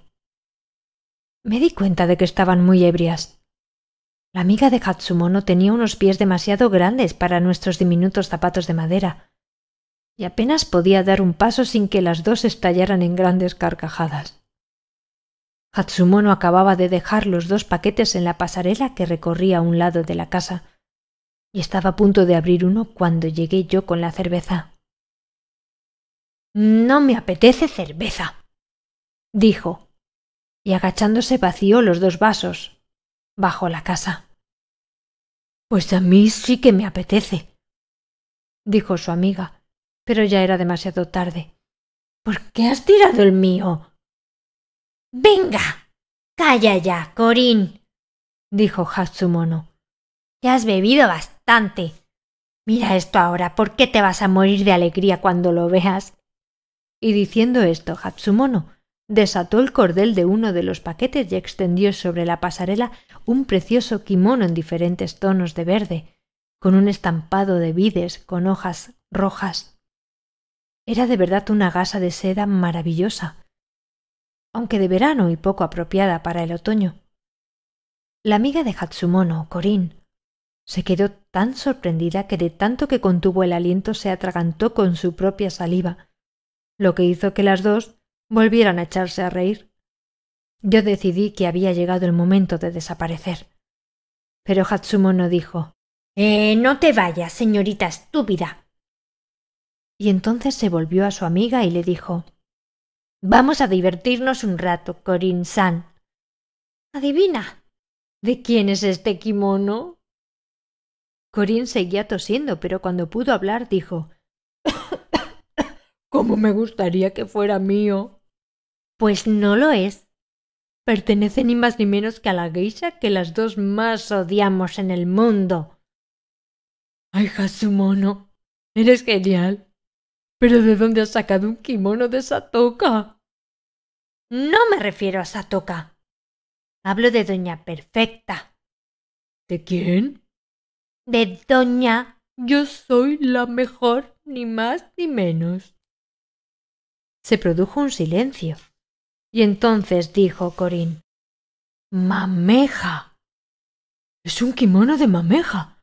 me di cuenta de que estaban muy ebrias. La amiga de Hatsumono tenía unos pies demasiado grandes para nuestros diminutos zapatos de madera, y apenas podía dar un paso sin que las dos estallaran en grandes carcajadas. Hatsumono acababa de dejar los dos paquetes en la pasarela que recorría a un lado de la casa, y estaba a punto de abrir uno cuando llegué yo con la cerveza. No me apetece cerveza, dijo, y agachándose vació los dos vasos. Bajo la casa. Pues a mí sí que me apetece, dijo su amiga, pero ya era demasiado tarde. ¿Por qué has tirado el mío? Venga. Calla ya, Corín, dijo Hatsumono. Ya has bebido bastante. Mira esto ahora, ¿por qué te vas a morir de alegría cuando lo veas? Y diciendo esto, Hatsumono desató el cordel de uno de los paquetes y extendió sobre la pasarela un precioso kimono en diferentes tonos de verde, con un estampado de vides con hojas rojas. Era de verdad una gasa de seda maravillosa, aunque de verano y poco apropiada para el otoño. La amiga de Hatsumono, Corin, se quedó tan sorprendida que de tanto que contuvo el aliento se atragantó con su propia saliva, lo que hizo que las dos volvieran a echarse a reír. Yo decidí que había llegado el momento de desaparecer. Pero no dijo eh, No te vayas, señorita estúpida. Y entonces se volvió a su amiga y le dijo Vamos a divertirnos un rato, Corin-san. Adivina. ¿De quién es este kimono? Corin seguía tosiendo, pero cuando pudo hablar dijo ¿Cómo me gustaría que fuera mío? Pues no lo es. Pertenece ni más ni menos que a la geisha que las dos más odiamos en el mundo. Ay, mono. eres genial. Pero ¿de dónde has sacado un kimono de Satoka? No me refiero a Satoka. Hablo de Doña Perfecta. ¿De quién? De Doña. Yo soy la mejor, ni más ni menos. Se produjo un silencio. Y entonces dijo Corín Mameja. Es un kimono de mameja.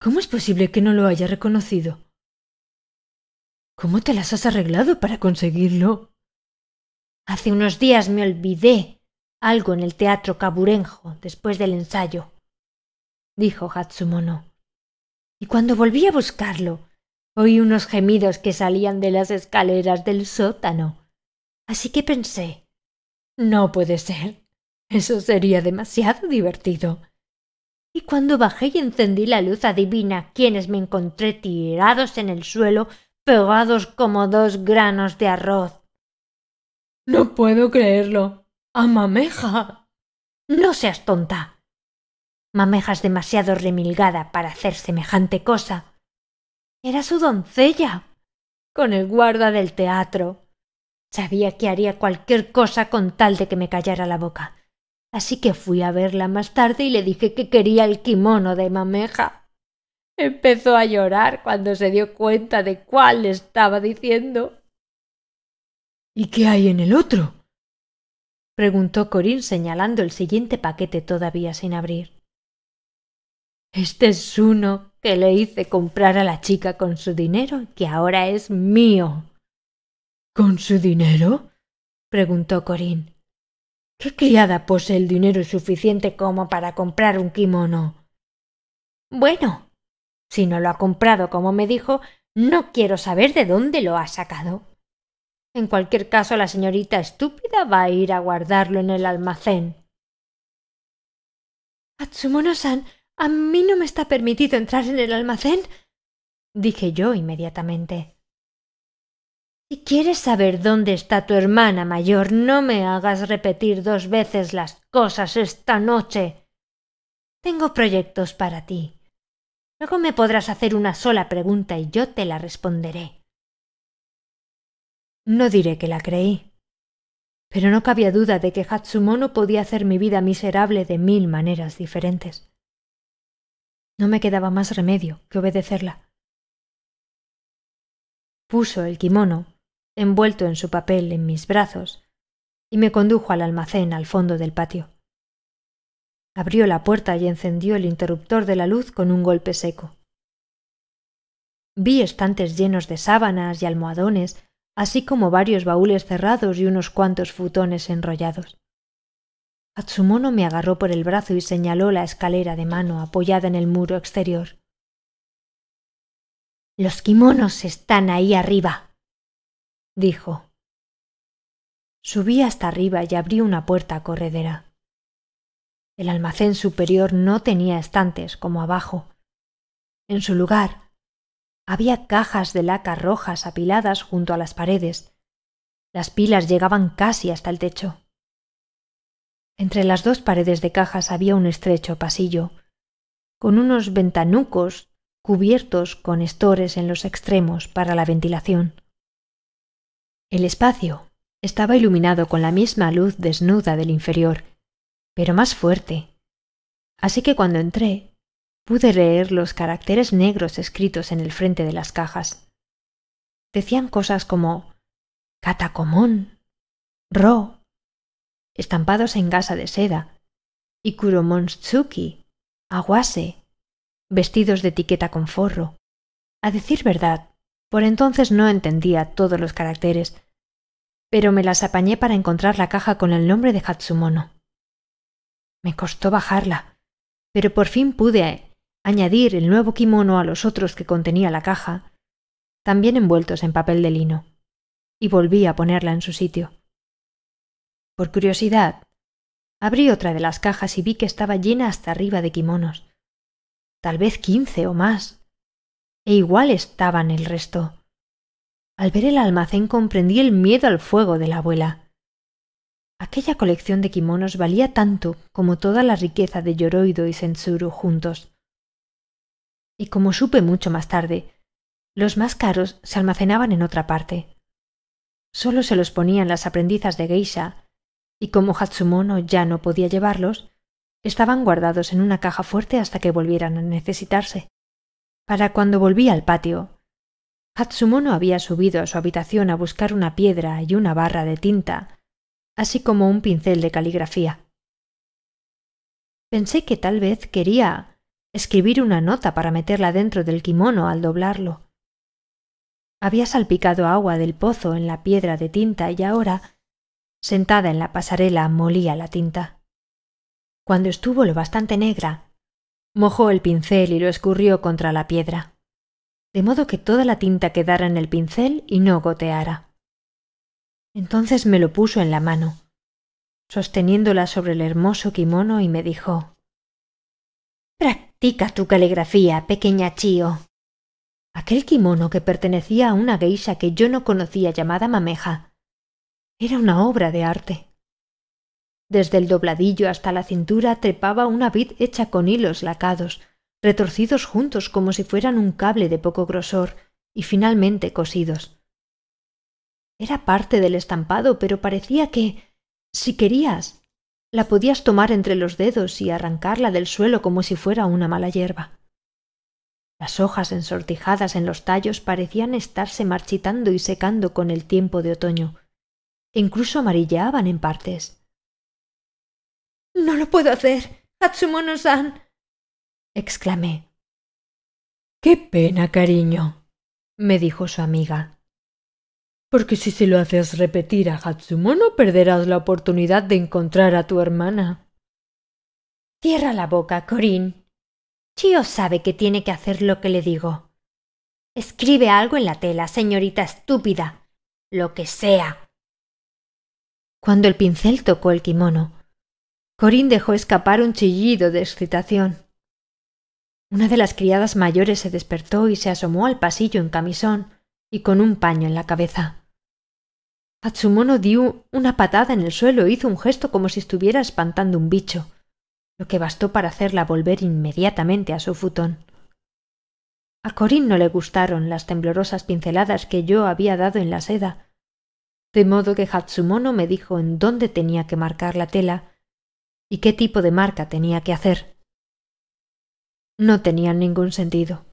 ¿Cómo es posible que no lo haya reconocido? ¿Cómo te las has arreglado para conseguirlo? Hace unos días me olvidé algo en el teatro Caburenjo después del ensayo, dijo Hatsumono. Y cuando volví a buscarlo, oí unos gemidos que salían de las escaleras del sótano. Así que pensé, no puede ser. Eso sería demasiado divertido. Y cuando bajé y encendí la luz, adivina quiénes me encontré tirados en el suelo, pegados como dos granos de arroz. No puedo creerlo. ¡A mameja! No seas tonta. Mameja es demasiado remilgada para hacer semejante cosa. Era su doncella, con el guarda del teatro. Sabía que haría cualquier cosa con tal de que me callara la boca. Así que fui a verla más tarde y le dije que quería el kimono de mameja. Empezó a llorar cuando se dio cuenta de cuál estaba diciendo. ¿Y qué hay en el otro? preguntó Corín señalando el siguiente paquete todavía sin abrir. Este es uno que le hice comprar a la chica con su dinero que ahora es mío. ¿Con su dinero? preguntó Corín. ¿Qué criada posee el dinero suficiente como para comprar un kimono? Bueno, si no lo ha comprado como me dijo, no quiero saber de dónde lo ha sacado. En cualquier caso, la señorita estúpida va a ir a guardarlo en el almacén. Atsumono-san, a mí no me está permitido entrar en el almacén, dije yo inmediatamente. Si quieres saber dónde está tu hermana mayor, no me hagas repetir dos veces las cosas esta noche. Tengo proyectos para ti. Luego me podrás hacer una sola pregunta y yo te la responderé. No diré que la creí, pero no cabía duda de que Hatsumono podía hacer mi vida miserable de mil maneras diferentes. No me quedaba más remedio que obedecerla. Puso el kimono envuelto en su papel en mis brazos, y me condujo al almacén al fondo del patio. Abrió la puerta y encendió el interruptor de la luz con un golpe seco. Vi estantes llenos de sábanas y almohadones, así como varios baúles cerrados y unos cuantos futones enrollados. Atsumono me agarró por el brazo y señaló la escalera de mano apoyada en el muro exterior. Los kimonos están ahí arriba dijo. Subí hasta arriba y abrí una puerta corredera. El almacén superior no tenía estantes como abajo. En su lugar, había cajas de laca rojas apiladas junto a las paredes. Las pilas llegaban casi hasta el techo. Entre las dos paredes de cajas había un estrecho pasillo, con unos ventanucos cubiertos con estores en los extremos para la ventilación. El espacio estaba iluminado con la misma luz desnuda del inferior, pero más fuerte. Así que cuando entré, pude leer los caracteres negros escritos en el frente de las cajas. Decían cosas como catacomón, ro, estampados en gasa de seda, y kuromonstsuki, aguase, vestidos de etiqueta con forro. A decir verdad, por entonces no entendía todos los caracteres, pero me las apañé para encontrar la caja con el nombre de Hatsumono. Me costó bajarla, pero por fin pude añadir el nuevo kimono a los otros que contenía la caja, también envueltos en papel de lino, y volví a ponerla en su sitio. Por curiosidad, abrí otra de las cajas y vi que estaba llena hasta arriba de kimonos, tal vez quince o más e igual estaban el resto. Al ver el almacén comprendí el miedo al fuego de la abuela. Aquella colección de kimonos valía tanto como toda la riqueza de Yoroido y Sensuru juntos. Y como supe mucho más tarde, los más caros se almacenaban en otra parte. Solo se los ponían las aprendizas de geisha, y como Hatsumono ya no podía llevarlos, estaban guardados en una caja fuerte hasta que volvieran a necesitarse para cuando volví al patio. Hatsumono había subido a su habitación a buscar una piedra y una barra de tinta, así como un pincel de caligrafía. Pensé que tal vez quería escribir una nota para meterla dentro del kimono al doblarlo. Había salpicado agua del pozo en la piedra de tinta y ahora, sentada en la pasarela, molía la tinta. Cuando estuvo lo bastante negra, Mojó el pincel y lo escurrió contra la piedra, de modo que toda la tinta quedara en el pincel y no goteara. Entonces me lo puso en la mano, sosteniéndola sobre el hermoso kimono y me dijo Practica tu caligrafía, pequeña Chío. Aquel kimono que pertenecía a una geisha que yo no conocía llamada Mameja era una obra de arte. Desde el dobladillo hasta la cintura trepaba una vid hecha con hilos lacados, retorcidos juntos como si fueran un cable de poco grosor, y finalmente cosidos. Era parte del estampado, pero parecía que, si querías, la podías tomar entre los dedos y arrancarla del suelo como si fuera una mala hierba. Las hojas ensortijadas en los tallos parecían estarse marchitando y secando con el tiempo de otoño, e incluso amarillaban en partes. No lo puedo hacer. hatsumono san exclamé. Qué pena, cariño, me dijo su amiga. Porque si se lo haces repetir a Hatsumono, perderás la oportunidad de encontrar a tu hermana. Cierra la boca, Corín. Chio sabe que tiene que hacer lo que le digo. Escribe algo en la tela, señorita estúpida. Lo que sea. Cuando el pincel tocó el kimono, Corín dejó escapar un chillido de excitación. Una de las criadas mayores se despertó y se asomó al pasillo en camisón y con un paño en la cabeza. Hatsumono dio una patada en el suelo e hizo un gesto como si estuviera espantando un bicho, lo que bastó para hacerla volver inmediatamente a su futón. A Corín no le gustaron las temblorosas pinceladas que yo había dado en la seda, de modo que Hatsumono me dijo en dónde tenía que marcar la tela y qué tipo de marca tenía que hacer. No tenían ningún sentido.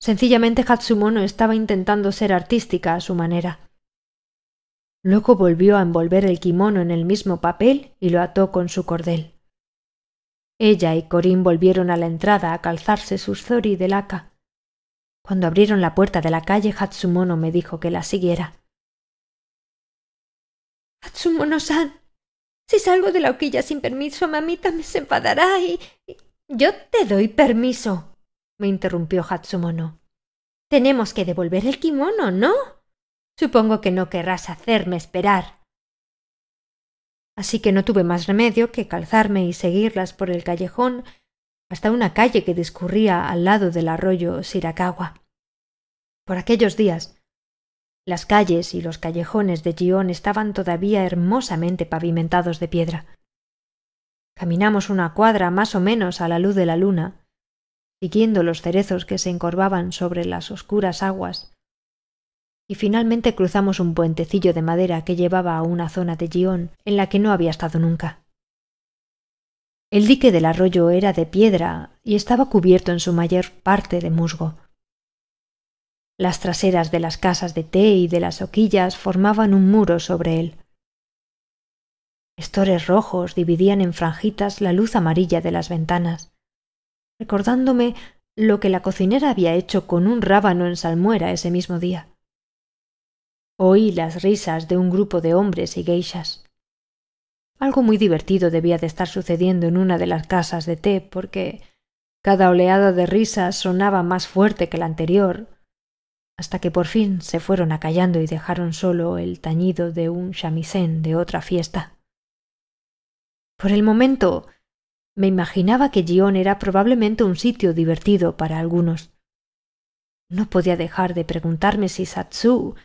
Sencillamente Hatsumono estaba intentando ser artística a su manera. Luego volvió a envolver el kimono en el mismo papel y lo ató con su cordel. Ella y Corín volvieron a la entrada a calzarse sus zori de laca. Cuando abrieron la puerta de la calle, Hatsumono me dijo que la siguiera. Hatsumono-san, si salgo de la hoquilla sin permiso, mamita me se enfadará y... Yo te doy permiso, me interrumpió Hatsumono. Tenemos que devolver el kimono, ¿no? Supongo que no querrás hacerme esperar. Así que no tuve más remedio que calzarme y seguirlas por el callejón hasta una calle que discurría al lado del arroyo Shirakawa. Por aquellos días las calles y los callejones de Gion estaban todavía hermosamente pavimentados de piedra. Caminamos una cuadra más o menos a la luz de la luna, siguiendo los cerezos que se encorvaban sobre las oscuras aguas, y finalmente cruzamos un puentecillo de madera que llevaba a una zona de Gion en la que no había estado nunca. El dique del arroyo era de piedra y estaba cubierto en su mayor parte de musgo. Las traseras de las casas de té y de las hoquillas formaban un muro sobre él. Estores rojos dividían en franjitas la luz amarilla de las ventanas. Recordándome lo que la cocinera había hecho con un rábano en salmuera ese mismo día. Oí las risas de un grupo de hombres y geishas. Algo muy divertido debía de estar sucediendo en una de las casas de té, porque cada oleada de risas sonaba más fuerte que la anterior, hasta que por fin se fueron acallando y dejaron solo el tañido de un chamisén de otra fiesta. Por el momento me imaginaba que Gion era probablemente un sitio divertido para algunos. No podía dejar de preguntarme si Satsu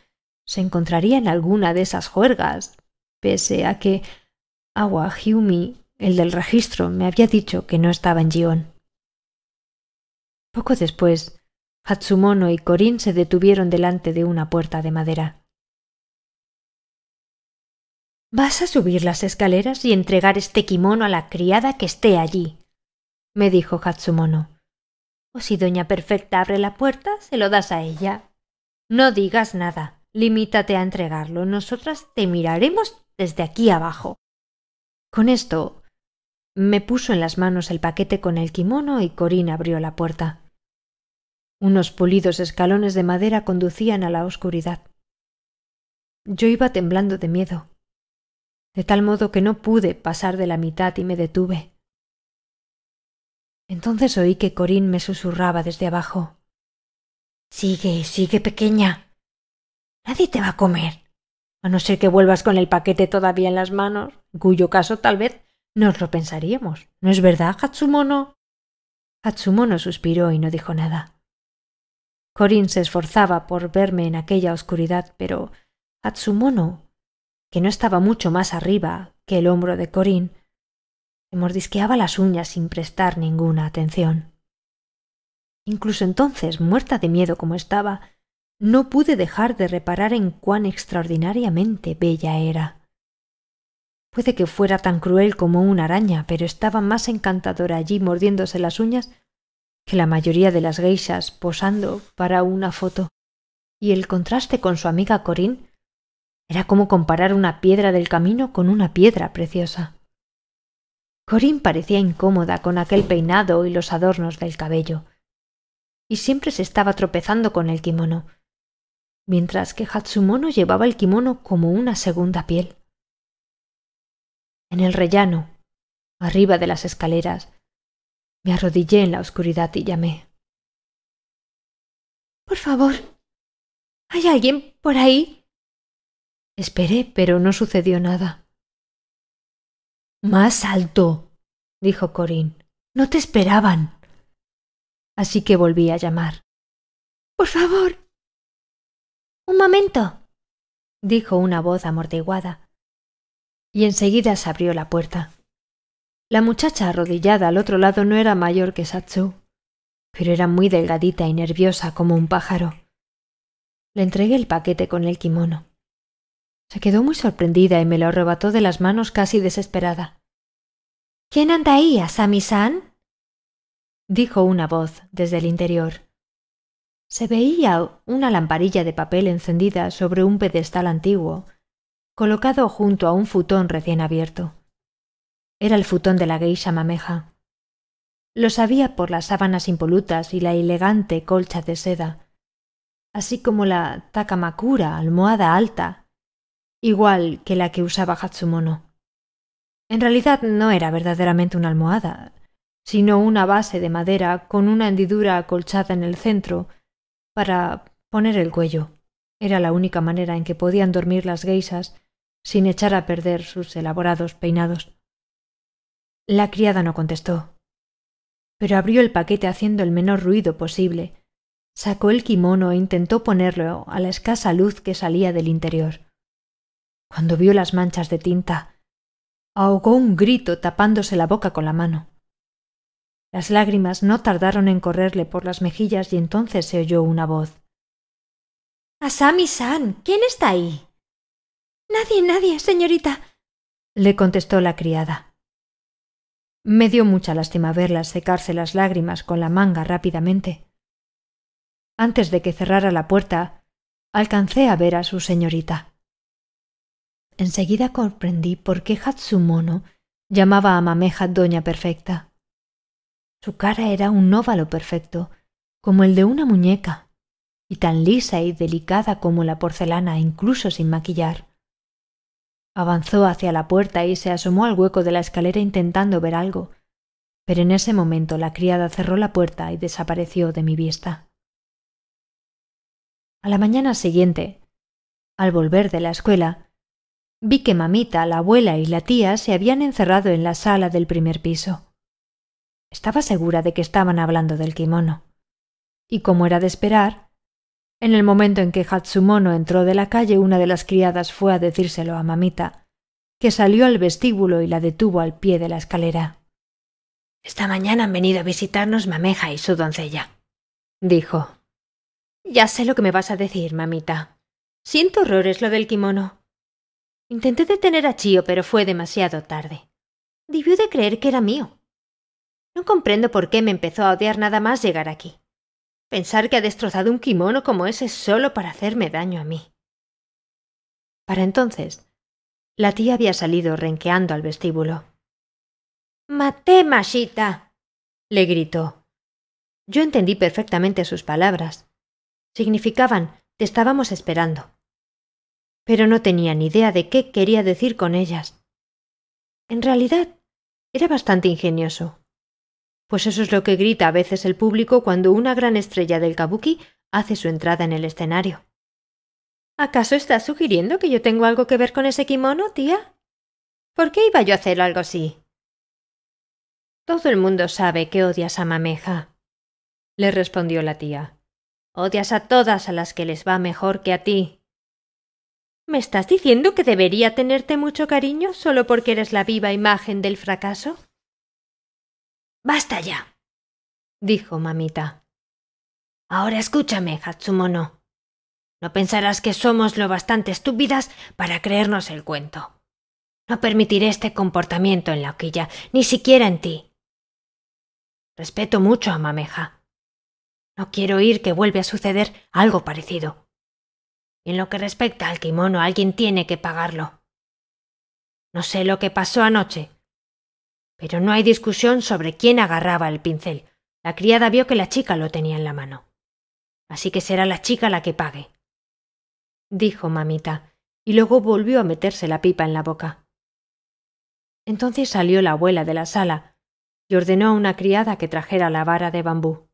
se encontraría en alguna de esas juergas, pese a que Awa Hyumi, el del registro, me había dicho que no estaba en Gion. Poco después, Hatsumono y Corín se detuvieron delante de una puerta de madera. Vas a subir las escaleras y entregar este kimono a la criada que esté allí, me dijo Hatsumono. O oh, si Doña Perfecta abre la puerta, se lo das a ella. No digas nada, limítate a entregarlo. Nosotras te miraremos desde aquí abajo. Con esto, me puso en las manos el paquete con el kimono y Corin abrió la puerta. Unos pulidos escalones de madera conducían a la oscuridad. Yo iba temblando de miedo, de tal modo que no pude pasar de la mitad y me detuve. Entonces oí que Corín me susurraba desde abajo. Sigue, sigue, pequeña. Nadie te va a comer, a no ser que vuelvas con el paquete todavía en las manos, en cuyo caso tal vez nos lo pensaríamos. ¿No es verdad, Hatsumono? Hatsumono suspiró y no dijo nada. Corín se esforzaba por verme en aquella oscuridad, pero Atsumono, que no estaba mucho más arriba que el hombro de Corín, me mordisqueaba las uñas sin prestar ninguna atención. Incluso entonces, muerta de miedo como estaba, no pude dejar de reparar en cuán extraordinariamente bella era. Puede que fuera tan cruel como una araña, pero estaba más encantadora allí mordiéndose las uñas que la mayoría de las geishas posando para una foto, y el contraste con su amiga Corin era como comparar una piedra del camino con una piedra preciosa. Corin parecía incómoda con aquel peinado y los adornos del cabello, y siempre se estaba tropezando con el kimono, mientras que Hatsumono llevaba el kimono como una segunda piel. En el rellano, arriba de las escaleras, me arrodillé en la oscuridad y llamé. Por favor. ¿Hay alguien por ahí? Esperé, pero no sucedió nada. Más alto, dijo Corín. No te esperaban. Así que volví a llamar. Por favor. Un momento, dijo una voz amortiguada. Y enseguida se abrió la puerta. La muchacha arrodillada al otro lado no era mayor que Satsu, pero era muy delgadita y nerviosa como un pájaro. Le entregué el paquete con el kimono. Se quedó muy sorprendida y me lo arrebató de las manos casi desesperada. ¿Quién anda ahí, Asami-san? dijo una voz desde el interior. Se veía una lamparilla de papel encendida sobre un pedestal antiguo, colocado junto a un futón recién abierto. Era el futón de la geisha mameja. Lo sabía por las sábanas impolutas y la elegante colcha de seda, así como la takamakura, almohada alta, igual que la que usaba Hatsumono. En realidad no era verdaderamente una almohada, sino una base de madera con una hendidura acolchada en el centro para poner el cuello. Era la única manera en que podían dormir las geisas sin echar a perder sus elaborados peinados. La criada no contestó, pero abrió el paquete haciendo el menor ruido posible, sacó el kimono e intentó ponerlo a la escasa luz que salía del interior. Cuando vio las manchas de tinta, ahogó un grito tapándose la boca con la mano. Las lágrimas no tardaron en correrle por las mejillas y entonces se oyó una voz. Asami-san, ¿quién está ahí? Nadie, nadie, señorita, le contestó la criada. Me dio mucha lástima verlas secarse las lágrimas con la manga rápidamente. Antes de que cerrara la puerta, alcancé a ver a su señorita. Enseguida comprendí por qué Hatsumono llamaba a Mameja Doña Perfecta. Su cara era un óvalo perfecto, como el de una muñeca, y tan lisa y delicada como la porcelana, incluso sin maquillar. Avanzó hacia la puerta y se asomó al hueco de la escalera intentando ver algo, pero en ese momento la criada cerró la puerta y desapareció de mi vista. A la mañana siguiente, al volver de la escuela, vi que mamita, la abuela y la tía se habían encerrado en la sala del primer piso. Estaba segura de que estaban hablando del kimono. Y como era de esperar, en el momento en que Hatsumono entró de la calle, una de las criadas fue a decírselo a mamita, que salió al vestíbulo y la detuvo al pie de la escalera. Esta mañana han venido a visitarnos Mameja y su doncella, dijo. Ya sé lo que me vas a decir, mamita. Siento horrores lo del kimono. Intenté detener a Chío, pero fue demasiado tarde. Debió de creer que era mío. No comprendo por qué me empezó a odiar nada más llegar aquí. Pensar que ha destrozado un kimono como ese solo para hacerme daño a mí. Para entonces, la tía había salido renqueando al vestíbulo. Maté, Mashita. le gritó. Yo entendí perfectamente sus palabras. Significaban te estábamos esperando. Pero no tenía ni idea de qué quería decir con ellas. En realidad, era bastante ingenioso. Pues eso es lo que grita a veces el público cuando una gran estrella del kabuki hace su entrada en el escenario. ¿Acaso estás sugiriendo que yo tengo algo que ver con ese kimono, tía? ¿Por qué iba yo a hacer algo así? Todo el mundo sabe que odias a Mameja, le respondió la tía. Odias a todas a las que les va mejor que a ti. ¿Me estás diciendo que debería tenerte mucho cariño solo porque eres la viva imagen del fracaso? Basta ya, dijo mamita. Ahora escúchame, Hatsumono. No pensarás que somos lo bastante estúpidas para creernos el cuento. No permitiré este comportamiento en la hoquilla, ni siquiera en ti. Respeto mucho a Mameja. No quiero oír que vuelva a suceder algo parecido. Y en lo que respecta al kimono, alguien tiene que pagarlo. No sé lo que pasó anoche, pero no hay discusión sobre quién agarraba el pincel. La criada vio que la chica lo tenía en la mano. Así que será la chica la que pague, dijo mamita, y luego volvió a meterse la pipa en la boca. Entonces salió la abuela de la sala y ordenó a una criada que trajera la vara de bambú.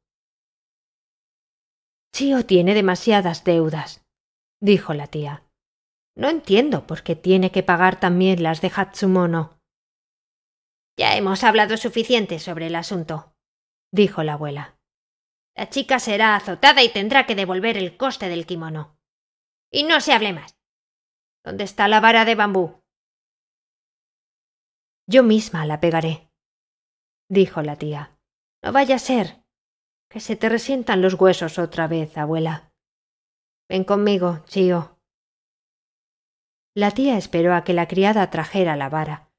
Chío tiene demasiadas deudas, dijo la tía. No entiendo por qué tiene que pagar también las de Hatsumono. Ya hemos hablado suficiente sobre el asunto, dijo la abuela. La chica será azotada y tendrá que devolver el coste del kimono. Y no se hable más. ¿Dónde está la vara de bambú? Yo misma la pegaré, dijo la tía. No vaya a ser que se te resientan los huesos otra vez, abuela. Ven conmigo, chío. La tía esperó a que la criada trajera la vara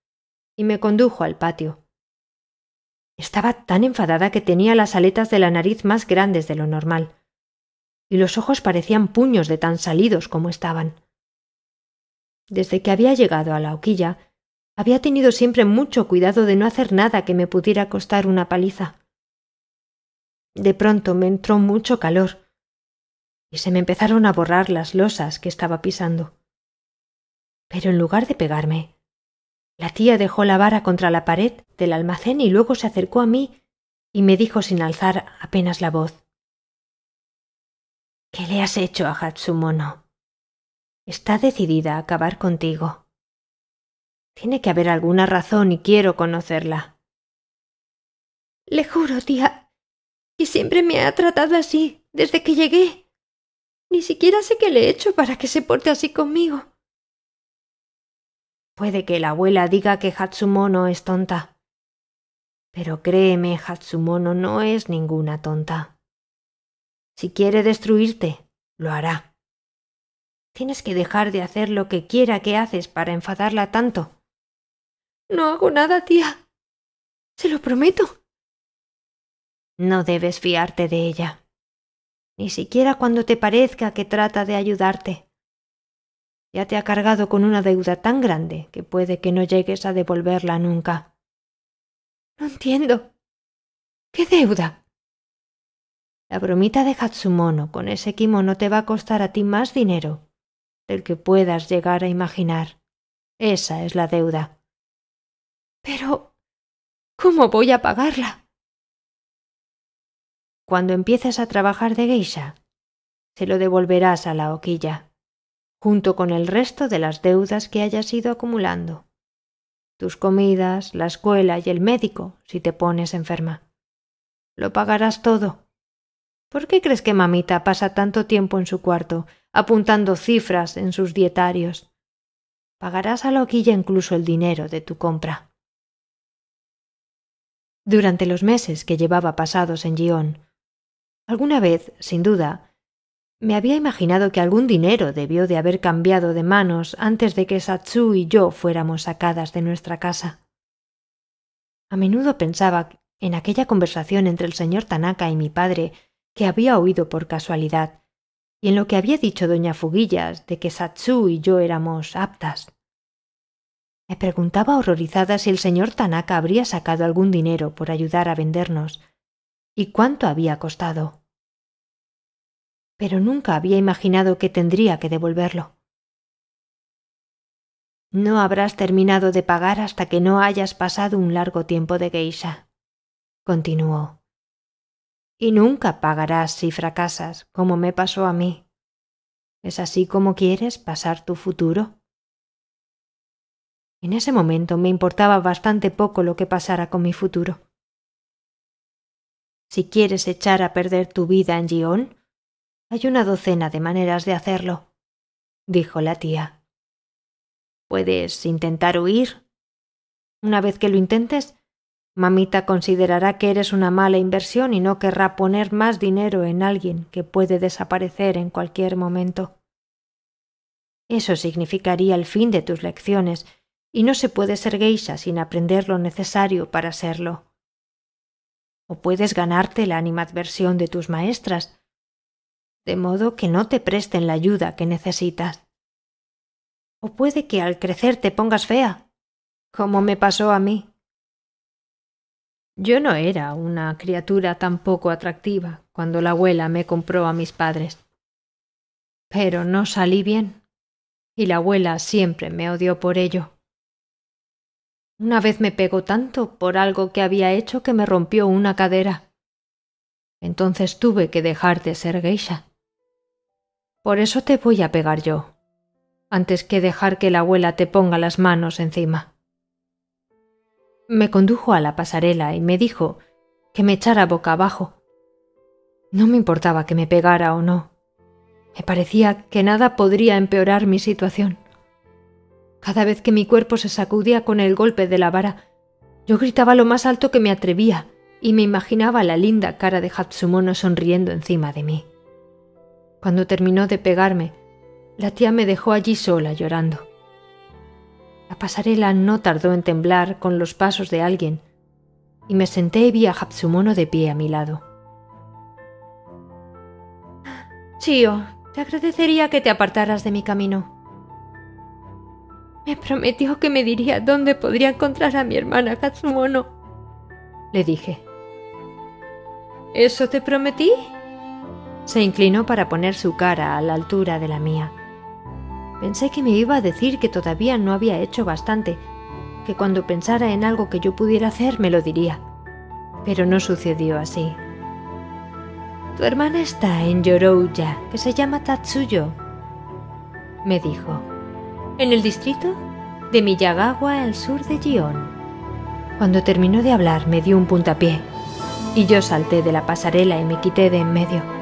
y me condujo al patio. Estaba tan enfadada que tenía las aletas de la nariz más grandes de lo normal, y los ojos parecían puños de tan salidos como estaban. Desde que había llegado a la hoquilla, había tenido siempre mucho cuidado de no hacer nada que me pudiera costar una paliza. De pronto me entró mucho calor y se me empezaron a borrar las losas que estaba pisando. Pero en lugar de pegarme, la tía dejó la vara contra la pared del almacén y luego se acercó a mí y me dijo sin alzar apenas la voz. ¿Qué le has hecho a Hatsumono? Está decidida a acabar contigo. Tiene que haber alguna razón y quiero conocerla. Le juro, tía, que siempre me ha tratado así, desde que llegué. Ni siquiera sé qué le he hecho para que se porte así conmigo. Puede que la abuela diga que Hatsumono es tonta. Pero créeme, Hatsumono no es ninguna tonta. Si quiere destruirte, lo hará. Tienes que dejar de hacer lo que quiera que haces para enfadarla tanto. No hago nada, tía. Se lo prometo. No debes fiarte de ella, ni siquiera cuando te parezca que trata de ayudarte ya te ha cargado con una deuda tan grande que puede que no llegues a devolverla nunca. No entiendo. ¿Qué deuda? La bromita de Hatsumono con ese kimono te va a costar a ti más dinero del que puedas llegar a imaginar. Esa es la deuda. Pero, ¿cómo voy a pagarla? Cuando empieces a trabajar de geisha, se lo devolverás a la hoquilla junto con el resto de las deudas que hayas ido acumulando. Tus comidas, la escuela y el médico si te pones enferma. Lo pagarás todo. ¿Por qué crees que mamita pasa tanto tiempo en su cuarto apuntando cifras en sus dietarios? Pagarás a loquilla incluso el dinero de tu compra. Durante los meses que llevaba pasados en Gion, alguna vez, sin duda, me había imaginado que algún dinero debió de haber cambiado de manos antes de que Satsu y yo fuéramos sacadas de nuestra casa. A menudo pensaba en aquella conversación entre el señor Tanaka y mi padre que había oído por casualidad, y en lo que había dicho doña Fuguillas de que Satsu y yo éramos aptas. Me preguntaba horrorizada si el señor Tanaka habría sacado algún dinero por ayudar a vendernos, y cuánto había costado pero nunca había imaginado que tendría que devolverlo. No habrás terminado de pagar hasta que no hayas pasado un largo tiempo de geisha, continuó. Y nunca pagarás si fracasas, como me pasó a mí. ¿Es así como quieres pasar tu futuro? En ese momento me importaba bastante poco lo que pasara con mi futuro. Si quieres echar a perder tu vida en Gion, hay una docena de maneras de hacerlo, dijo la tía. Puedes intentar huir. Una vez que lo intentes, mamita considerará que eres una mala inversión y no querrá poner más dinero en alguien que puede desaparecer en cualquier momento. Eso significaría el fin de tus lecciones, y no se puede ser geisha sin aprender lo necesario para serlo. O puedes ganarte la animadversión de tus maestras, de modo que no te presten la ayuda que necesitas. O puede que al crecer te pongas fea, como me pasó a mí. Yo no era una criatura tan poco atractiva cuando la abuela me compró a mis padres. Pero no salí bien, y la abuela siempre me odió por ello. Una vez me pegó tanto por algo que había hecho que me rompió una cadera. Entonces tuve que dejar de ser geisha. Por eso te voy a pegar yo, antes que dejar que la abuela te ponga las manos encima. Me condujo a la pasarela y me dijo que me echara boca abajo. No me importaba que me pegara o no. Me parecía que nada podría empeorar mi situación. Cada vez que mi cuerpo se sacudía con el golpe de la vara, yo gritaba lo más alto que me atrevía y me imaginaba la linda cara de Hatsumono sonriendo encima de mí. Cuando terminó de pegarme, la tía me dejó allí sola llorando. La pasarela no tardó en temblar con los pasos de alguien, y me senté y vi a Hatsumono de pie a mi lado. Chío, te agradecería que te apartaras de mi camino. Me prometió que me diría dónde podría encontrar a mi hermana Hatsumono», le dije. ¿Eso te prometí? Se inclinó para poner su cara a la altura de la mía. Pensé que me iba a decir que todavía no había hecho bastante, que cuando pensara en algo que yo pudiera hacer me lo diría. Pero no sucedió así. Tu hermana está en Yorouya, que se llama Tatsuyo, me dijo. En el distrito de Miyagawa, al sur de Gion. Cuando terminó de hablar me dio un puntapié y yo salté de la pasarela y me quité de en medio.